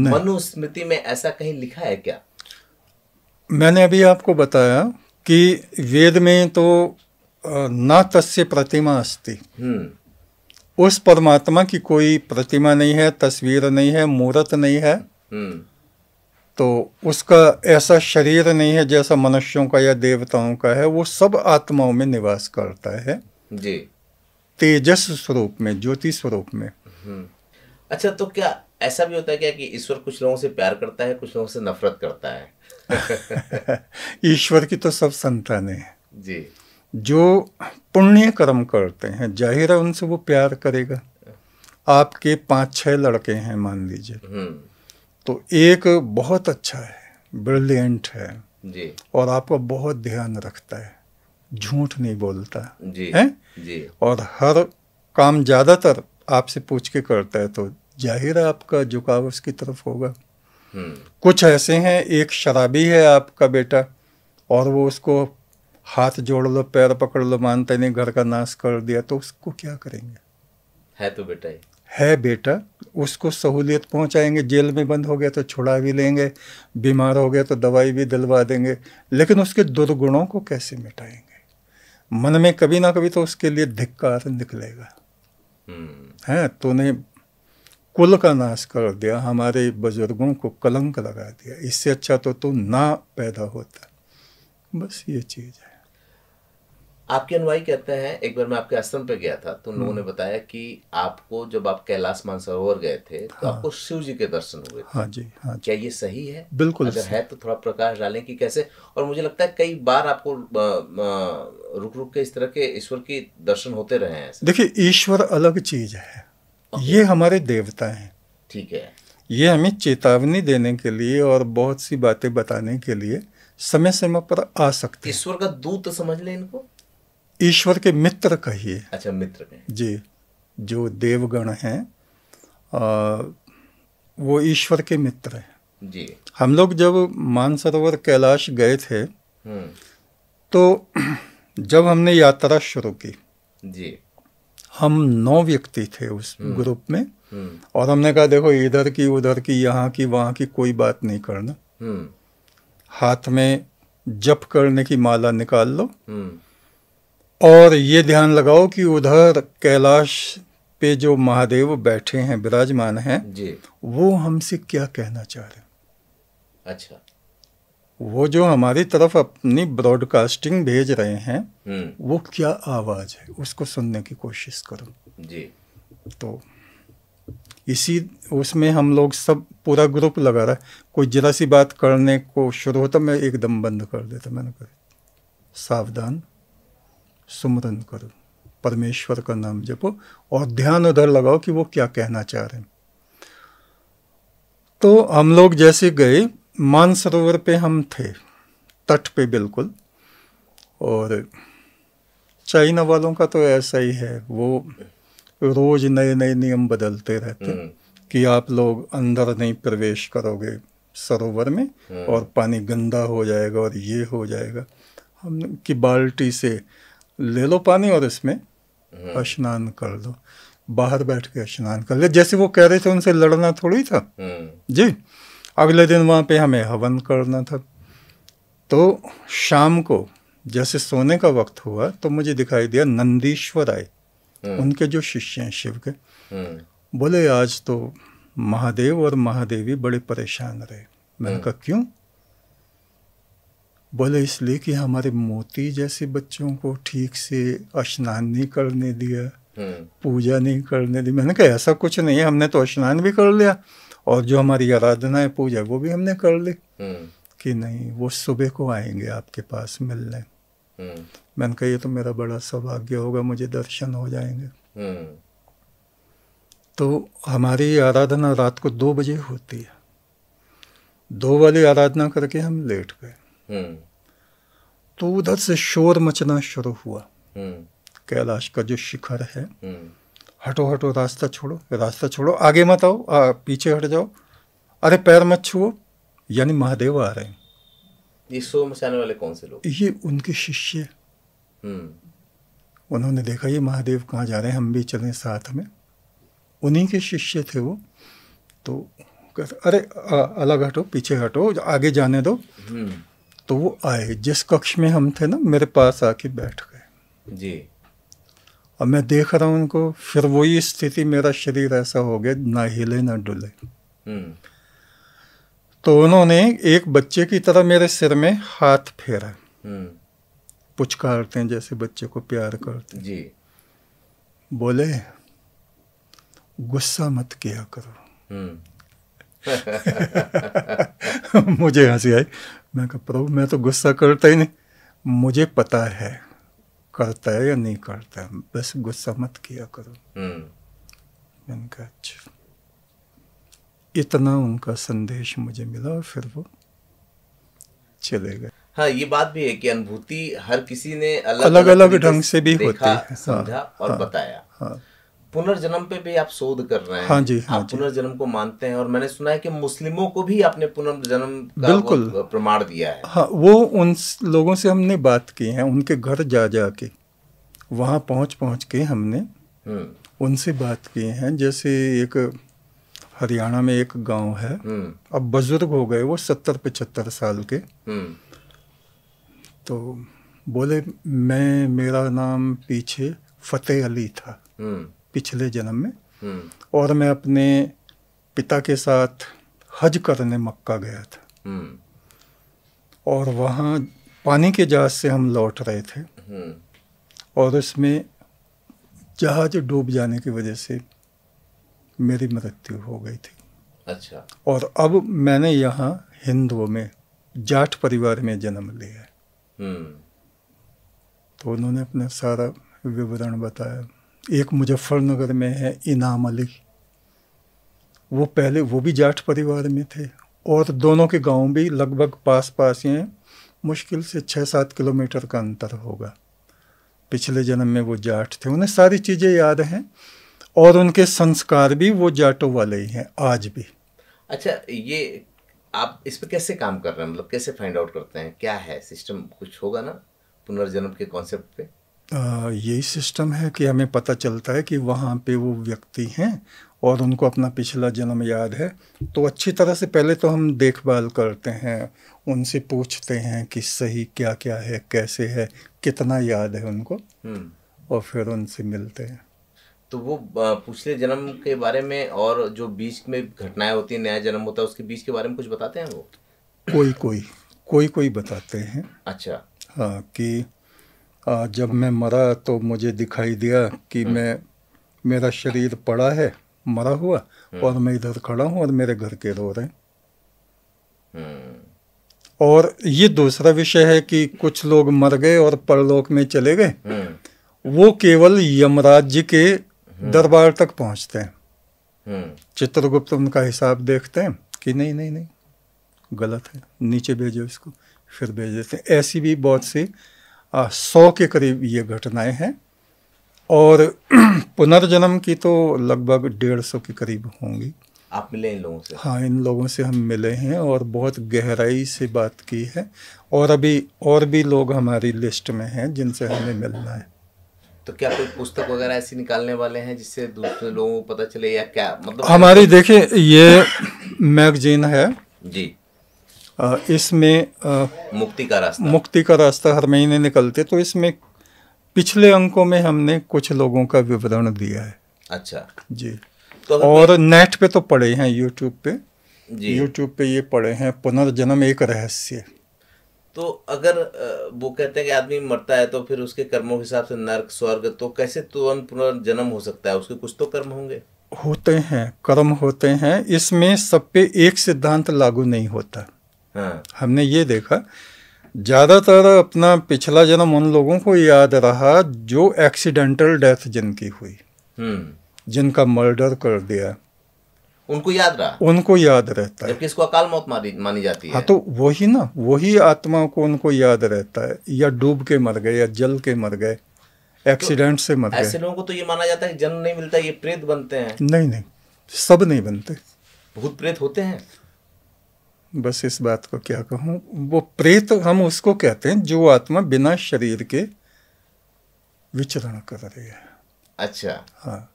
मनुस्मृति में ऐसा कहीं लिखा है क्या मैंने अभी आपको बताया कि वेद में तो न तस्य प्रतिमा अस्ति हम्म। उस परमात्मा की कोई प्रतिमा नहीं है तस्वीर नहीं है मूर्त नहीं है हम्म। तो उसका ऐसा शरीर नहीं है जैसा मनुष्यों का या देवताओं का है वो सब आत्माओं में निवास करता है जी तेजस स्वरूप में ज्योति स्वरूप में हम्म। अच्छा तो क्या ऐसा भी होता है क्या कि ईश्वर कुछ लोगों से प्यार करता है कुछ लोगों से नफरत करता है ईश्वर की तो सब संतान है जी जो पुण्य कर्म करते हैं जाहिर है उनसे वो प्यार करेगा आपके पांच छह लड़के हैं मान लीजिए हम्म। तो एक बहुत अच्छा है ब्रिलियंट है जी और आपका बहुत ध्यान रखता है झूठ नहीं बोलता जी है जी और हर काम ज़्यादातर आपसे पूछ के करता है तो जाहिर है आपका झुकाव उसकी तरफ होगा हम्म। कुछ ऐसे हैं एक शराबी है आपका बेटा और वो उसको हाथ जोड़ लो पैर पकड़ लो मानते नहीं घर का नाश कर दिया तो उसको क्या करेंगे है तो बेटा ही है बेटा उसको सहूलियत पहुंचाएंगे जेल में बंद हो गया तो छुड़ा भी लेंगे बीमार हो गया तो दवाई भी दिलवा देंगे लेकिन उसके दुर्गुणों को कैसे मिटाएंगे मन में कभी ना कभी तो उसके लिए धिक्कार निकलेगा hmm. हम्म। है तूने कुल का नाश कर दिया हमारे बुजुर्गों को कलंक लगा दिया इससे अच्छा तो तू ना पैदा होता बस ये चीज़ है आपकी अनुवाई कहते हैं एक बार मैं आपके आश्रम पे गया था तो उन लोगों ने हम्म। बताया कि आपको जब आप कैलाश मानसरोवर गए थे तो हाँ, आपको शिव जी के दर्शन हुए हाँ जी हाँ जी। क्या ये सही है बिल्कुल अगर है तो थोड़ा प्रकाश डालें कि कैसे और मुझे लगता है कई बार आपको रुक रुक के इस तरह के ईश्वर के दर्शन होते रहे हैं देखिए ईश्वर अलग चीज है ये हमारे देवता है ठीक है ये हमें चेतावनी देने के लिए और बहुत सी बातें बताने के लिए समय समय पर आ सकते ईश्वर का दूत समझ लें इनको ईश्वर के मित्र कहिए अच्छा मित्र में जी जो देवगण हैं वो ईश्वर के मित्र हैं जी हम लोग जब मानसरोवर कैलाश गए थे हम्म। तो जब हमने यात्रा शुरू की जी हम नौ व्यक्ति थे उस हम्म। ग्रुप में हम्म। और हमने कहा देखो इधर की उधर की यहाँ की वहाँ की कोई बात नहीं करना हाथ में जप करने की माला निकाल लो और ये ध्यान लगाओ कि उधर कैलाश पे जो महादेव बैठे हैं विराजमान हैं वो हमसे क्या कहना चाह रहे अच्छा वो जो हमारी तरफ अपनी ब्रॉडकास्टिंग भेज रहे हैं हम्म। वो क्या आवाज़ है उसको सुनने की कोशिश करो जी तो इसी उसमें हम लोग सब पूरा ग्रुप लगा रहा है कोई जरा सी बात करने को शुरू होता तो मैं एकदम बंद कर देता मैंने कर सावधान सुमरन करो परमेश्वर का नाम जपो और ध्यान उधर लगाओ कि वो क्या कहना चाह रहे हैं तो हम लोग जैसे गए मानसरोवर पे हम थे तट पे बिल्कुल और चाइना वालों का तो ऐसा ही है वो रोज नए नए नियम बदलते रहते हम्म। कि आप लोग अंदर नहीं प्रवेश करोगे सरोवर में हम्म। और पानी गंदा हो जाएगा और ये हो जाएगा हम कि बाल्टी से ले लो पानी और इसमें हम्म। स्नान कर लो बाहर बैठ के स्नान कर ले जैसे वो कह रहे थे उनसे लड़ना थोड़ी था हम्म। जी अगले दिन वहाँ पे हमें हवन करना था तो शाम को जैसे सोने का वक्त हुआ तो मुझे दिखाई दिया नंदीश्वर आए हम्म। उनके जो शिष्य हैं शिव के बोले आज तो महादेव और महादेवी बड़े परेशान रहे मैंने कहा क्यों बोले इसलिए कि हमारे मोती जैसे बच्चों को ठीक से स्नान नहीं करने दिया हम्म। पूजा नहीं करने दी मैंने कहा ऐसा कुछ नहीं है हमने तो स्नान भी कर लिया और जो हमारी आराधना है पूजा वो भी हमने कर ली हम्म। कि नहीं वो सुबह को आएंगे आपके पास मिलने हम्म। मैंने कहा ये तो मेरा बड़ा सौभाग्य होगा मुझे दर्शन हो जाएंगे तो हमारी आराधना रात को दो बजे होती है दो वाली आराधना करके हम लेट गए हम्म। तो उधर से शोर मचना शुरू हुआ हम्म। कैलाश का जो शिखर है हम्म। हटो हटो रास्ता छोड़ो रास्ता छोड़ो आगे मत आओ आ, पीछे हट जाओ अरे पैर मत छुओ यानी महादेव आ रहे हैं ये शो मचाने वाले कौन से लोग ये उनके शिष्य उन्होंने देखा ये महादेव कहाँ जा रहे हैं हम भी चलें साथ में उन्हीं के शिष्य थे वो तो अरे अलग हटो पीछे हटो आगे जाने दो तो वो आए जिस कक्ष में हम थे ना मेरे पास आके बैठ गए जी और मैं देख रहा हूँ उनको फिर वही स्थिति मेरा शरीर ऐसा हो गया ना हिले ना डुले हम्म। तो उन्होंने एक बच्चे की तरह मेरे सिर में हाथ फेरा हम्म। पुचकारते हैं जैसे बच्चे को प्यार करते हैं जी बोले गुस्सा मत किया करो हम्म। मुझे हंसी आई मैं कहा प्रभु मैं तो गुस्सा करता ही नहीं मुझे पता है करता है या नहीं करता है बस गुस्सा मत किया करो हम्म। मैंने कहा अच्छा इतना उनका संदेश मुझे मिला और फिर वो चले गए हाँ ये बात भी है कि अनुभूति हर किसी ने अलग अलग, ढंग से भी होती है समझा हाँ, और हाँ, बताया हाँ, पुनर्जन्म पे भी आप शोध कर रहे हैं हाँ जी हाँ आप पुनर्जन्म को मानते हैं और मैंने सुना है कि मुस्लिमों को भी आपने पुनर्जन्म बिल्कुल प्रमाण दिया है हाँ वो उन लोगों से हमने बात की है उनके घर जा जा के वहाँ पहुँच पहुँच के हमने हम्म। उनसे बात की है जैसे एक हरियाणा में एक गांव है हम्म। अब बुजुर्ग हो गए वो सत्तर पचहत्तर साल के हम्म। तो बोले मैं मेरा नाम पीछे फतेह अली था पिछले जन्म में हम्म। और मैं अपने पिता के साथ हज करने मक्का गया था हम्म। और वहाँ पानी के जहाज से हम लौट रहे थे हम्म। और उसमें जहाज डूब जाने की वजह से मेरी मृत्यु हो गई थी अच्छा और अब मैंने यहाँ हिंदुओं में जाट परिवार में जन्म लिया तो उन्होंने अपना सारा विवरण बताया एक मुजफ्फरनगर में है इनाम अली वो पहले वो भी जाट परिवार में थे और दोनों के गांव भी लगभग पास पास ही हैं मुश्किल से छः सात किलोमीटर का अंतर होगा पिछले जन्म में वो जाट थे उन्हें सारी चीज़ें याद हैं और उनके संस्कार भी वो जाटों वाले ही हैं आज भी अच्छा ये आप इस पर कैसे काम कर रहे हैं मतलब कैसे फाइंड आउट करते हैं क्या है सिस्टम कुछ होगा ना पुनर्जन्म के कॉन्सेप्ट यही सिस्टम है कि हमें पता चलता है कि वहाँ पे वो व्यक्ति हैं और उनको अपना पिछला जन्म याद है तो अच्छी तरह से पहले तो हम देखभाल करते हैं उनसे पूछते हैं कि सही क्या क्या है कैसे है कितना याद है उनको हम्म। और फिर उनसे मिलते हैं तो वो पिछले जन्म के बारे में और जो बीच में घटनाएं होती है नया जन्म होता है उसके बीच के बारे में कुछ बताते हैं वो कोई कोई कोई कोई बताते हैं अच्छा हाँ कि जब मैं मरा तो मुझे दिखाई दिया कि हम्म। मैं मेरा शरीर पड़ा है मरा हुआ हम्म। और मैं इधर खड़ा हूँ और मेरे घर के रो रहे हैं हम्म। और ये दूसरा विषय है कि कुछ लोग मर गए और परलोक में चले गए वो केवल यमराज जी के दरबार तक पहुंचते हैं चित्रगुप्त उनका हिसाब देखते हैं कि नहीं नहीं नहीं गलत है नीचे भेजो इसको फिर भेज देते हैं ऐसी भी बहुत सी सौ के करीब ये घटनाएं हैं और पुनर्जन्म की तो लगभग डेढ़ सौ के करीब होंगी आप मिले इन लोगों से हाँ इन लोगों से हम मिले हैं और बहुत गहराई से बात की है और अभी और भी लोग हमारी लिस्ट में हैं जिनसे हमें मिलना है तो क्या कोई पुस्तक वगैरह ऐसी निकालने वाले हैं जिससे दूसरे लोगों को पता चले या क्या मतलब हमारी देखिए ये मैगजीन है जी इसमें मुक्ति का रास्ता मुक्ति का रास्ता हर महीने निकलते तो इसमें पिछले अंकों में हमने कुछ लोगों का विवरण दिया है अच्छा जी तो और नेट पे तो पड़े हैं यूट्यूब पे जी यूट्यूब पे ये पड़े हैं पुनर्जन्म एक रहस्य तो अगर वो कहते हैं कि आदमी मरता है तो फिर उसके कर्मों के हिसाब से नर्क स्वर्ग तो कैसे तुरंत पुनर्जन्म हो सकता है उसके कुछ तो कर्म होंगे होते हैं कर्म होते हैं इसमें सब पे एक सिद्धांत लागू नहीं होता हाँ। हमने ये देखा ज़्यादातर अपना पिछला जन्म उन लोगों को याद रहा जो एक्सीडेंटल डेथ जिनकी हुई हम्म। जिनका मर्डर कर दिया उनको याद रहा उनको याद रहता है किसको अकाल मौत मानी जाती हाँ, है हाँ तो वही ना वही आत्मा को उनको याद रहता है या डूब के मर गए या जल के मर गए तो एक्सीडेंट तो से मर गए ऐसे लोगों को तो ये माना जाता है जन्म नहीं मिलता ये प्रेत बनते हैं नहीं नहीं सब नहीं बनते भूत प्रेत होते हैं बस इस बात को क्या कहूँ वो प्रेत हम उसको कहते हैं जो आत्मा बिना शरीर के विचरण कर रही है अच्छा हाँ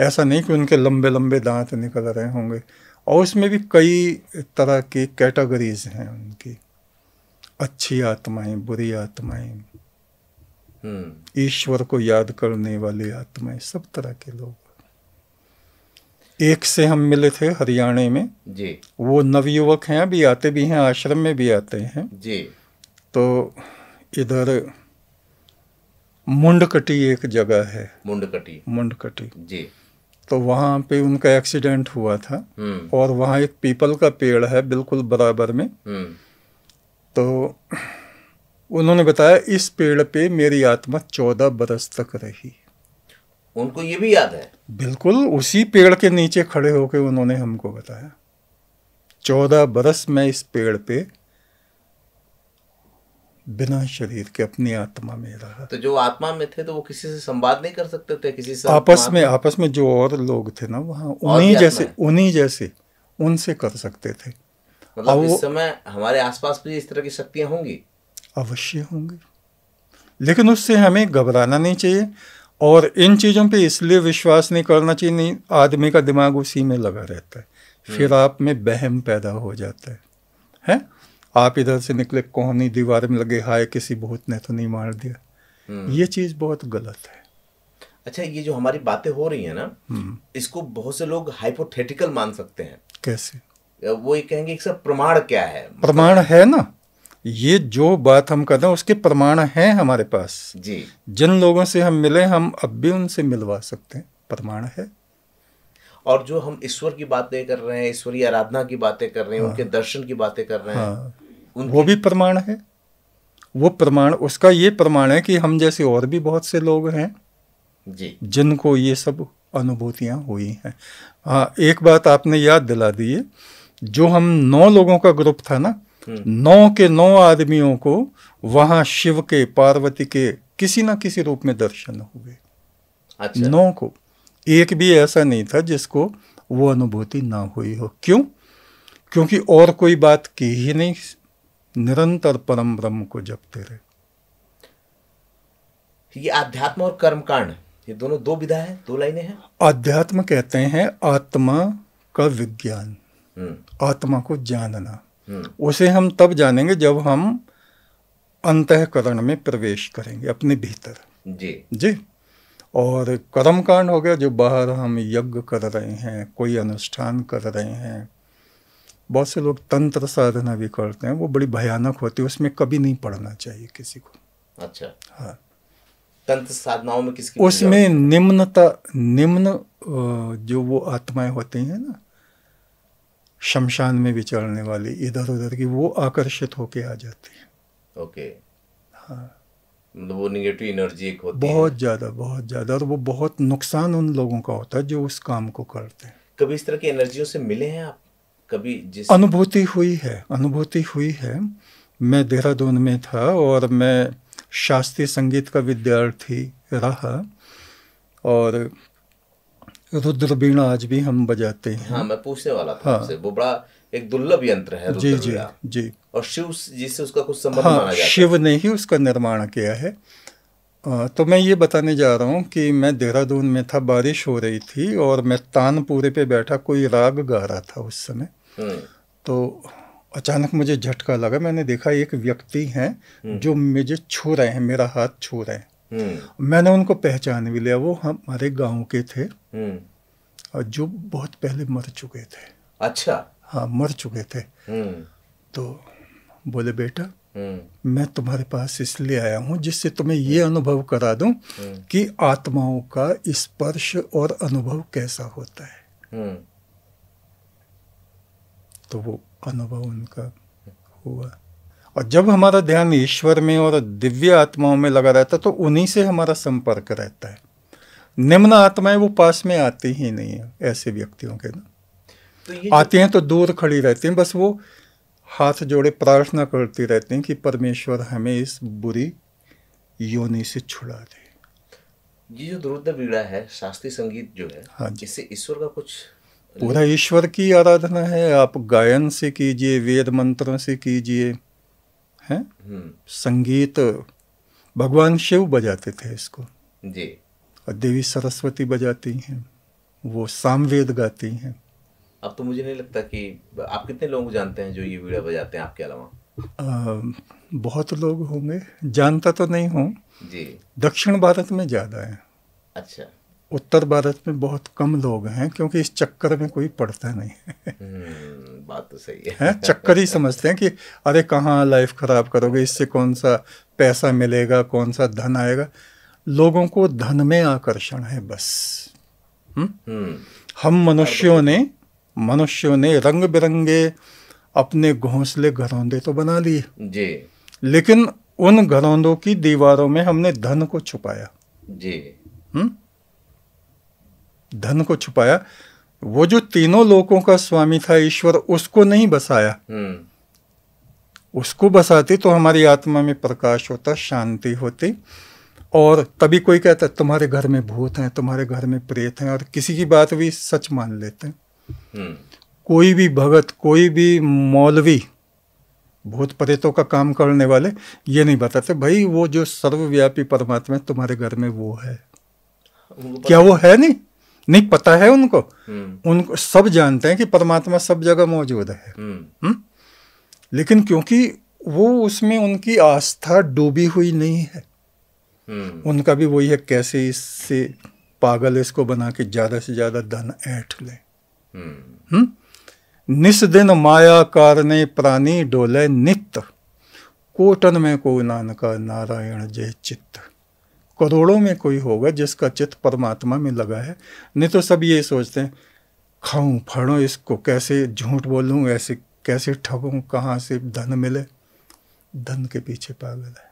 ऐसा नहीं कि उनके लंबे लंबे दांत निकल रहे होंगे और उसमें भी कई तरह के कैटेगरीज हैं उनकी अच्छी आत्माएं बुरी आत्माएं हम्म। ईश्वर को याद करने वाली आत्माएं सब तरह के लोग एक से हम मिले थे हरियाणा में जी वो नवयुवक हैं अभी आते भी हैं आश्रम में भी आते हैं जी तो इधर मुंडकटी एक जगह है मुंडकटी मुंडकटी जी तो वहाँ पे उनका एक्सीडेंट हुआ था हम्म। और वहाँ एक पीपल का पेड़ है बिल्कुल बराबर में हम्म। तो उन्होंने बताया इस पेड़ पे मेरी आत्मा चौदह बरस तक रही उनको ये भी याद है बिल्कुल उसी पेड़ के नीचे खड़े होकर उन्होंने हमको बताया चौदह बरस मैं इस पेड़ पे बिना शरीर के अपनी आत्मा में रहा तो जो आत्मा में थे तो वो किसी से संवाद नहीं कर सकते थे किसी से आपस में आपस में जो और लोग थे ना वहाँ उन्हीं जैसे उन्हीं जैसे उनसे कर सकते थे मतलब इस समय हमारे आसपास भी इस तरह की शक्तियाँ होंगी अवश्य होंगी लेकिन उससे हमें घबराना नहीं चाहिए और इन चीज़ों पे इसलिए विश्वास नहीं करना चाहिए नहीं आदमी का दिमाग उसी में लगा रहता है हम्म। फिर आप में बहम पैदा हो जाता है हैं आप इधर से निकले कोहनी दीवार में लगे हाय किसी भूत ने तो नहीं मार दिया हम्म। ये चीज़ बहुत गलत है अच्छा ये जो हमारी बातें हो रही है ना हम्म। इसको बहुत से लोग हाइपोथेटिकल मान सकते हैं कैसे वो ये कहेंगे प्रमाण क्या है प्रमाण है ना ये जो बात हम कर रहे हैं उसके प्रमाण हैं हमारे पास जी जिन लोगों से हम मिले हम अब भी उनसे मिलवा सकते हैं प्रमाण है और जो हम ईश्वर की बातें कर रहे हैं ईश्वरीय आराधना की बातें कर रहे हैं हाँ, उनके दर्शन की बातें कर रहे हैं हाँ, वो भी प्रमाण है वो प्रमाण उसका ये प्रमाण है कि हम जैसे और भी बहुत से लोग हैं जी जिनको ये सब अनुभूतियाँ हुई हैं हाँ एक बात आपने याद दिला दी है जो हम नौ लोगों का ग्रुप था ना नौ के नौ आदमियों को वहां शिव के पार्वती के किसी ना किसी रूप में दर्शन हुए अच्छा। नौ को एक भी ऐसा नहीं था जिसको वो अनुभूति ना हुई हो क्यों क्योंकि और कोई बात की ही नहीं निरंतर परम ब्रह्म को जपते रहे ये आध्यात्म और कर्मकांड ये दोनों दो विधा है दो लाइनें हैं आध्यात्म कहते हैं आत्मा का विज्ञान हम्म। आत्मा को जानना उसे हम तब जानेंगे जब हम अंतकरण में प्रवेश करेंगे अपने भीतर जी जी और कर्म कांड हो गया जो बाहर हम यज्ञ कर रहे हैं कोई अनुष्ठान कर रहे हैं बहुत से लोग तंत्र साधना भी करते हैं वो बड़ी भयानक होती है उसमें कभी नहीं पढ़ना चाहिए किसी को अच्छा हाँ तंत्र साधनाओं में किसकी उसमें निम्नता निम्न जो वो आत्माएं होती हैं ना शमशान में विचरने वाली इधर उधर की वो आकर्षित होके आ जाती है ओके हाँ मतलब वो निगेटिव एनर्जी एक होती बहुत ज़्यादा बहुत ज़्यादा और वो बहुत नुकसान उन लोगों का होता है जो उस काम को करते हैं कभी इस तरह की एनर्जियों से मिले हैं आप कभी जिस अनुभूति हुई है अनुभूति हुई है मैं देहरादून में था और मैं शास्त्रीय संगीत का विद्यार्थी रहा और तो रुद्र वीणा आज भी हम बजाते हैं हाँ मैं पूछने वाला था हाँ, वो बड़ा एक दुर्लभ यंत्र है जी जी जी और शिव जी से उसका कुछ संबंध हाँ, माना जाता शिव ने ही उसका निर्माण किया है आ, तो मैं ये बताने जा रहा हूँ कि मैं देहरादून में था बारिश हो रही थी और मैं तानपुरे पे बैठा कोई राग गा रहा था उस समय हम्म। तो अचानक मुझे झटका लगा मैंने देखा एक व्यक्ति हैं हम्म। जो मुझे छू रहे हैं मेरा हाथ छू रहे हैं हम्म। मैंने उनको पहचान भी लिया वो हमारे गांव के थे हम्म। और जो बहुत पहले मर चुके थे अच्छा हाँ मर चुके थे हम्म। तो बोले बेटा मैं तुम्हारे पास इसलिए आया हूँ जिससे तुम्हें ये अनुभव करा दूं कि आत्माओं का स्पर्श और अनुभव कैसा होता है तो वो अनुभव उनका हुआ और जब हमारा ध्यान ईश्वर में और दिव्य आत्माओं में लगा रहता है तो उन्हीं से हमारा संपर्क रहता है निम्न आत्माएं वो पास में आती ही नहीं है ऐसे व्यक्तियों के ना तो आती हैं तो दूर खड़ी रहती हैं बस वो हाथ जोड़े प्रार्थना करती रहती हैं कि परमेश्वर हमें इस बुरी योनि से छुड़ा दे ये जो द्रुद्ध पीड़ा है शास्त्रीय संगीत जो है हाँ जिससे ईश्वर का कुछ पूरा ईश्वर की आराधना है आप गायन से कीजिए वेद मंत्रों से कीजिए है हम्म। संगीत भगवान शिव बजाते थे इसको जी और देवी सरस्वती बजाती हैं वो सामवेद गाती हैं अब तो मुझे नहीं लगता कि आप कितने लोग जानते हैं जो ये वीड़ा बजाते हैं आपके अलावा बहुत लोग होंगे जानता तो नहीं हूँ जी दक्षिण भारत में ज़्यादा है अच्छा उत्तर भारत में बहुत कम लोग हैं क्योंकि इस चक्कर में कोई पड़ता नहीं है हम्म, बात तो सही है, है? चक्कर ही समझते हैं कि अरे कहाँ लाइफ खराब करोगे इससे कौन सा पैसा मिलेगा कौन सा धन आएगा लोगों को धन में आकर्षण है बस हम्म? हम्म। हम मनुष्यों ने मनुष्यों ने रंग बिरंगे अपने घोंसले घरौंदे तो बना लिए जी लेकिन उन घरौंदों की दीवारों में हमने धन को छुपाया जी हम्म धन को छुपाया वो जो तीनों लोगों का स्वामी था ईश्वर उसको नहीं बसाया हम्म। उसको बसाते तो हमारी आत्मा में प्रकाश होता शांति होती और तभी कोई कहता तुम्हारे घर में भूत हैं तुम्हारे घर में प्रेत हैं और किसी की बात भी सच मान लेते हैं हम्म। कोई भी भगत कोई भी मौलवी भूत प्रेतों का काम करने वाले ये नहीं बताते भाई वो जो सर्वव्यापी परमात्मा है तुम्हारे घर में वो है क्या वो है नहीं नहीं पता है उनको हम्म। उनको सब जानते हैं कि परमात्मा सब जगह मौजूद है हुँ? हम्म। हम्म? लेकिन क्योंकि वो उसमें उनकी आस्था डूबी हुई नहीं है उनका भी वही है कैसे इससे पागल इसको बना के ज़्यादा से ज़्यादा धन ऐठ ले निस्दिन माया कारने प्राणी डोले नित्य कोटन में को नानका नारायण जय चित्त करोड़ों में कोई होगा जिसका चित्त परमात्मा में लगा है नहीं तो सब ये सोचते हैं खाऊं फड़ो इसको कैसे झूठ बोलूं ऐसे कैसे ठगूं कहाँ से धन मिले धन के पीछे पागल है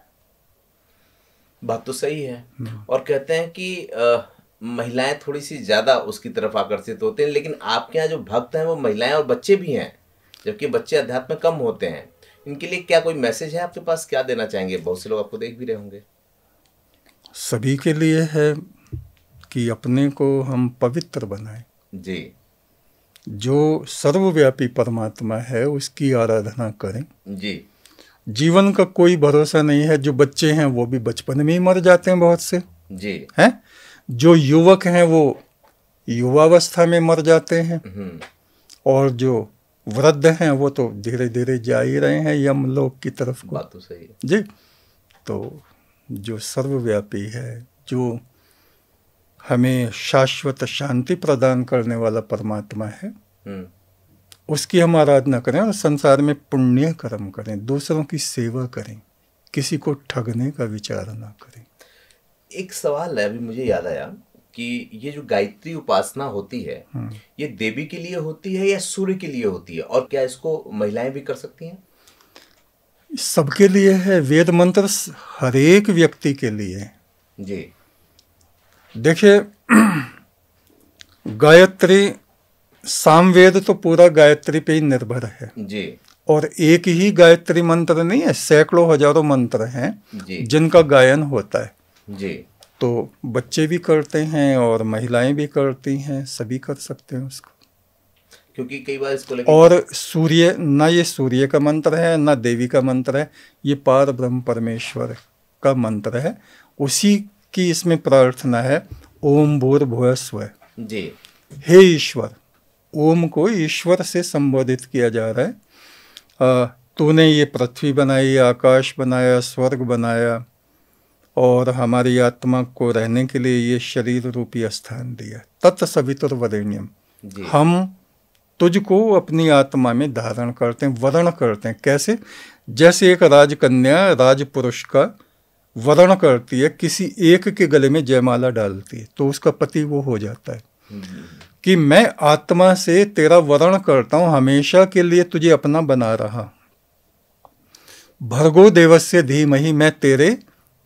बात तो सही है हम्म। और कहते हैं कि आ, महिलाएं थोड़ी सी ज्यादा उसकी तरफ आकर्षित होते हैं लेकिन आपके यहाँ जो भक्त हैं वो महिलाएं और बच्चे भी हैं जबकि बच्चे अध्यात्म कम होते हैं इनके लिए क्या कोई मैसेज है आपके पास क्या देना चाहेंगे बहुत से लोग आपको देख भी रहे होंगे सभी के लिए है कि अपने को हम पवित्र बनाएं जी जो सर्वव्यापी परमात्मा है उसकी आराधना करें जी जीवन का कोई भरोसा नहीं है जो बच्चे हैं वो भी बचपन में ही मर जाते हैं बहुत से जी हैं जो युवक हैं वो युवावस्था में मर जाते हैं हम्म। और जो वृद्ध हैं वो तो धीरे धीरे जा ही रहे हैं यम लोग की तरफ को बात तो सही है जी तो जो सर्वव्यापी है जो हमें शाश्वत शांति प्रदान करने वाला परमात्मा है हम्म। उसकी हम आराधना करें और संसार में पुण्य कर्म करें दूसरों की सेवा करें किसी को ठगने का विचार ना करें एक सवाल है अभी मुझे याद आया कि ये जो गायत्री उपासना होती है हम्म। ये देवी के लिए होती है या सूर्य के लिए होती है और क्या इसको महिलाएं भी कर सकती हैं सबके लिए है वेद मंत्र हर एक व्यक्ति के लिए जी देखिए गायत्री सामवेद तो पूरा गायत्री पे ही निर्भर है जी और एक ही गायत्री मंत्र नहीं है सैकड़ों हजारों मंत्र हैं जिनका गायन होता है जी तो बच्चे भी करते हैं और महिलाएं भी करती हैं सभी कर सकते हैं उसको क्योंकि कई बार इसको और सूर्य ना ये सूर्य का मंत्र है ना देवी का मंत्र है ये पार ब्रह्म परमेश्वर का मंत्र है उसी की इसमें प्रार्थना है ओम भूर भूस्व जी हे ईश्वर ओम को ईश्वर से संबोधित किया जा रहा है तूने ये पृथ्वी बनाई आकाश बनाया स्वर्ग बनाया और हमारी आत्मा को रहने के लिए ये शरीर रूपी स्थान दिया तत्सवितुर्वरेण्यम हम तुझको अपनी आत्मा में धारण करते हैं वर्ण करते हैं कैसे जैसे एक राजकन्या राजपुरुष का वर्ण करती है किसी एक के गले में जयमाला डालती है तो उसका पति वो हो जाता है कि मैं आत्मा से तेरा वर्ण करता हूँ हमेशा के लिए तुझे अपना बना रहा भर्गो देवस्य धीम ही मैं तेरे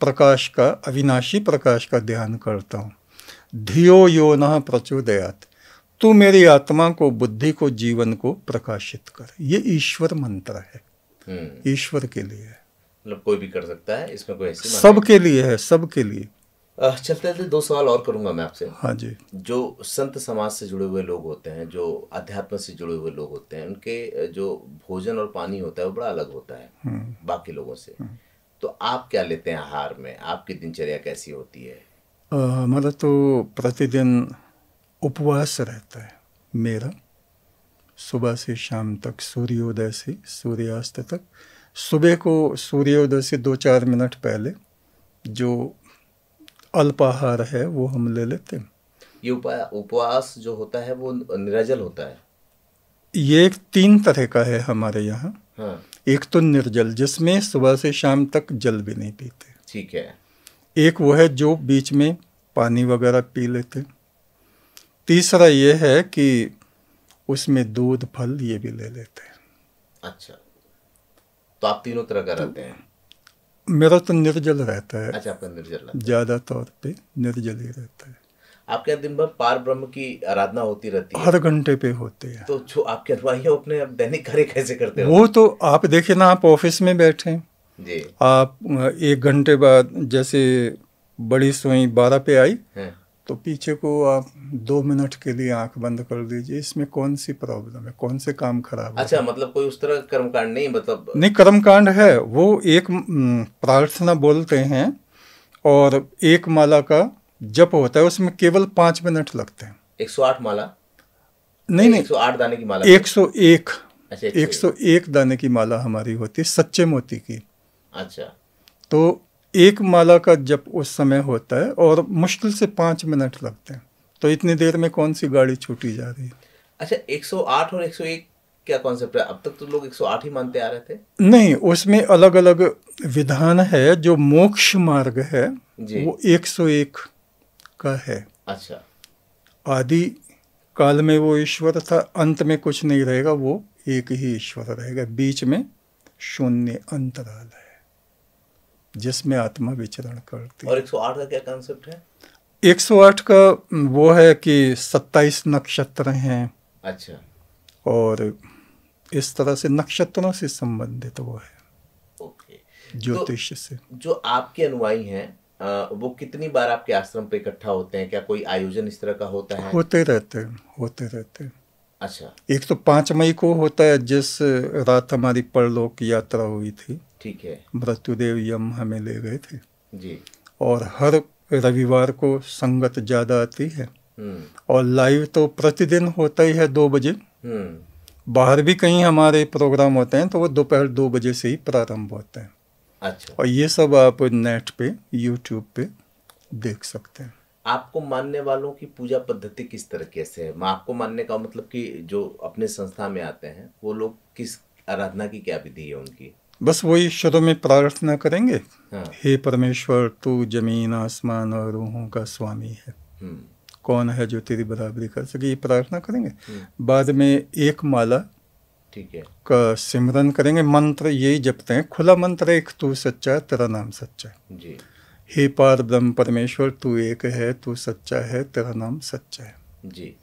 प्रकाश का अविनाशी प्रकाश का ध्यान करता हूँ धियो यो न प्रचोदयात तू मेरी आत्मा को बुद्धि को जीवन को प्रकाशित कर ये ईश्वर मंत्र है हम्म। ईश्वर के लिए है मतलब कोई भी कर सकता है इसमें कोई सबके लिए है सबके लिए चलते चलते दो सवाल और करूंगा मैं आपसे हाँ जी जो संत समाज से जुड़े हुए लोग होते हैं जो अध्यात्म से जुड़े हुए लोग होते हैं उनके जो भोजन और पानी होता है वो बड़ा अलग होता है हम्म। बाकी लोगों से हम्म। तो आप क्या लेते हैं आहार में आपकी दिनचर्या कैसी होती है हमारा मतलब तो प्रतिदिन उपवास रहता है मेरा सुबह से शाम तक सूर्योदय से सूर्यास्त तक सुबह को सूर्योदय से दो चार मिनट पहले जो अल्पाहार है वो हम ले लेते हैं ये उपवास जो होता है वो निर्जल होता है ये एक तीन तरह का है हमारे यहाँ हाँ। एक तो निर्जल जिसमें सुबह से शाम तक जल भी नहीं पीते ठीक है एक वो है जो बीच में पानी वगैरह पी लेते तीसरा ये है कि उसमें दूध फल ये भी ले लेते हैं अच्छा तो आप तीनों तरह का तो रहते हैं मेरा तो निर्जल रहता है अच्छा आपका निर्जल ज्यादा तौर पे निर्जल ही रहता है आपके दिन भर पार ब्रह्म की आराधना होती रहती है हर घंटे पे होते हैं तो जो आपके अनुयायी अपने आप दैनिक कार्य कैसे करते हैं वो तो आप देखे ना आप ऑफिस में बैठे जी आप एक घंटे बाद जैसे बड़ी सोई बारह पे आई हाँ। तो पीछे को आप दो मिनट के लिए आंख बंद कर दीजिए इसमें कौन सी प्रॉब्लम है कौन से काम खराब अच्छा मतलब कोई उस तरह कर्मकांड नहीं मतलब नहीं कर्मकांड है वो एक हम्म, प्रार्थना बोलते हैं और एक माला का जप होता है उसमें केवल पांच मिनट लगते हैं एक सौ आठ माला नहीं नहीं एक सौ आठ दाने की माला एक सौ एक अच्छा एक सौ एक दाने की माला हमारी होती है सच्चे मोती की अच्छा तो एक माला का जब उस समय होता है और मुश्किल से पाँच मिनट लगते हैं तो इतनी देर में कौन सी गाड़ी छूटी जा रही है अच्छा 108 और 101 क्या कॉन्सेप्ट है अब तक तो लोग 108 ही मानते आ रहे थे नहीं उसमें अलग अलग विधान है जो मोक्ष मार्ग है वो 101 का है अच्छा आदि काल में वो ईश्वर था अंत में कुछ नहीं रहेगा वो एक ही ईश्वर रहेगा बीच में शून्य अंतराल है जिसमें आत्मा विचरण करती और 108 का क्या कॉन्सेप्ट है 108 का वो है कि 27 नक्षत्र हैं अच्छा और इस तरह से नक्षत्रों से संबंधित वो है ज्योतिष तो, से जो आपके अनुयायी हैं वो कितनी बार आपके आश्रम पे इकट्ठा होते हैं क्या कोई आयोजन इस तरह का होता है होते रहते होते रहते हैं अच्छा एक तो पाँच मई को होता है जिस रात हमारी परलोक यात्रा हुई थी ठीक है मृत्युदेव यम हमें ले गए थे जी और हर रविवार को संगत ज़्यादा आती है हम्म। और लाइव तो प्रतिदिन होता ही है दो बजे हम्म। बाहर भी कहीं हमारे प्रोग्राम होते हैं तो वो दोपहर दो बजे से ही प्रारंभ होते हैं अच्छा और ये सब आप नेट पे यूट्यूब पे देख सकते हैं आपको मानने वालों की पूजा पद्धति किस तरीके से है मैं आपको मानने का मतलब कि जो अपने संस्था में आते हैं वो लोग किस आराधना की क्या विधि है उनकी बस वही शब्दों में प्रार्थना करेंगे हाँ। हे परमेश्वर तू जमीन आसमान और रूहों का स्वामी है हम्म। कौन है जो तेरी बराबरी कर सके ये प्रार्थना करेंगे हम्म। बाद में एक माला ठीक है का सिमरन करेंगे मंत्र यही जपते हैं खुला मंत्र एक तू सच्चा तेरा नाम सच्चा जी हे पार ब्रह्म परमेश्वर तू एक है तू सच्चा है तेरा नाम सच्चा है जी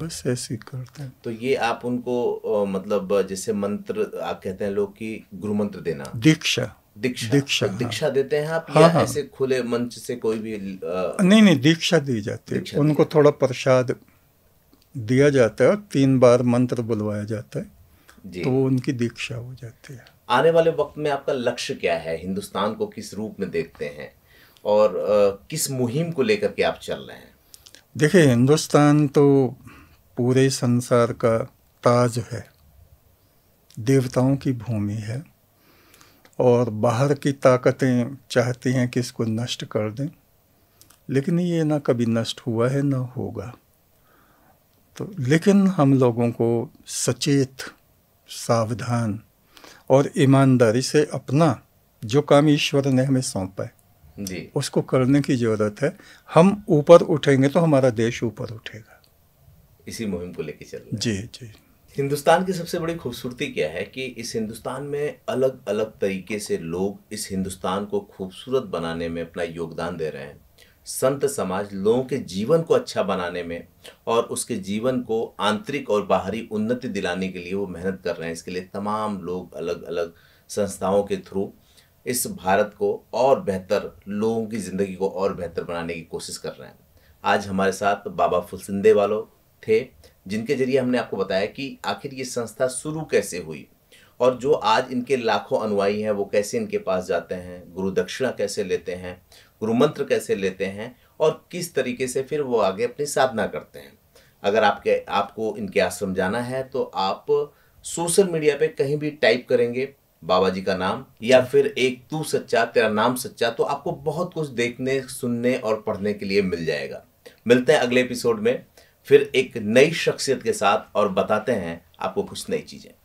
बस ऐसे करते हैं तो ये आप उनको मतलब जैसे मंत्र आप कहते हैं लोग कि गुरु मंत्र देना दीक्षा दीक्षा दीक्षा तो हाँ। दीक्षा हाँ। देते हैं आप हाँ, या हाँ। ऐसे खुले मंच से कोई भी आ... नहीं नहीं दीक्षा दी जाती है उनको थोड़ा प्रसाद दिया जाता है और तीन बार मंत्र बुलवाया जाता है तो उनकी दीक्षा हो जाती है आने वाले वक्त में आपका लक्ष्य क्या है हिंदुस्तान को किस रूप में देखते हैं और किस मुहिम को लेकर के आप चल रहे हैं देखिए हिंदुस्तान तो पूरे संसार का ताज है देवताओं की भूमि है और बाहर की ताकतें चाहती हैं कि इसको नष्ट कर दें लेकिन ये ना कभी नष्ट हुआ है ना होगा तो लेकिन हम लोगों को सचेत सावधान और ईमानदारी से अपना जो काम ईश्वर ने हमें सौंपा है जी उसको करने की ज़रूरत है हम ऊपर उठेंगे तो हमारा देश ऊपर उठेगा इसी मुहिम को लेकर चल जी जी हिंदुस्तान की सबसे बड़ी खूबसूरती क्या है कि इस हिंदुस्तान में अलग अलग तरीके से लोग इस हिंदुस्तान को खूबसूरत बनाने में अपना योगदान दे रहे हैं संत समाज लोगों के जीवन को अच्छा बनाने में और उसके जीवन को आंतरिक और बाहरी उन्नति दिलाने के लिए वो मेहनत कर रहे हैं इसके लिए तमाम लोग अलग अलग संस्थाओं के थ्रू इस भारत को और बेहतर लोगों की ज़िंदगी को और बेहतर बनाने की कोशिश कर रहे हैं आज हमारे साथ बाबा फुलसिंदे वालों थे जिनके जरिए हमने आपको बताया कि आखिर ये संस्था शुरू कैसे हुई और जो आज इनके लाखों अनुयायी हैं वो कैसे इनके पास जाते हैं गुरु दक्षिणा कैसे लेते हैं गुरु मंत्र कैसे लेते हैं और किस तरीके से फिर वो आगे अपनी साधना करते हैं अगर आपके आपको इनके आश्रम जाना है तो आप सोशल मीडिया पे कहीं भी टाइप करेंगे बाबा जी का नाम या फिर एक तू सच्चा तेरा नाम सच्चा तो आपको बहुत कुछ देखने सुनने और पढ़ने के लिए मिल जाएगा मिलते हैं अगले एपिसोड में फिर एक नई शख्सियत के साथ और बताते हैं आपको कुछ नई चीज़ें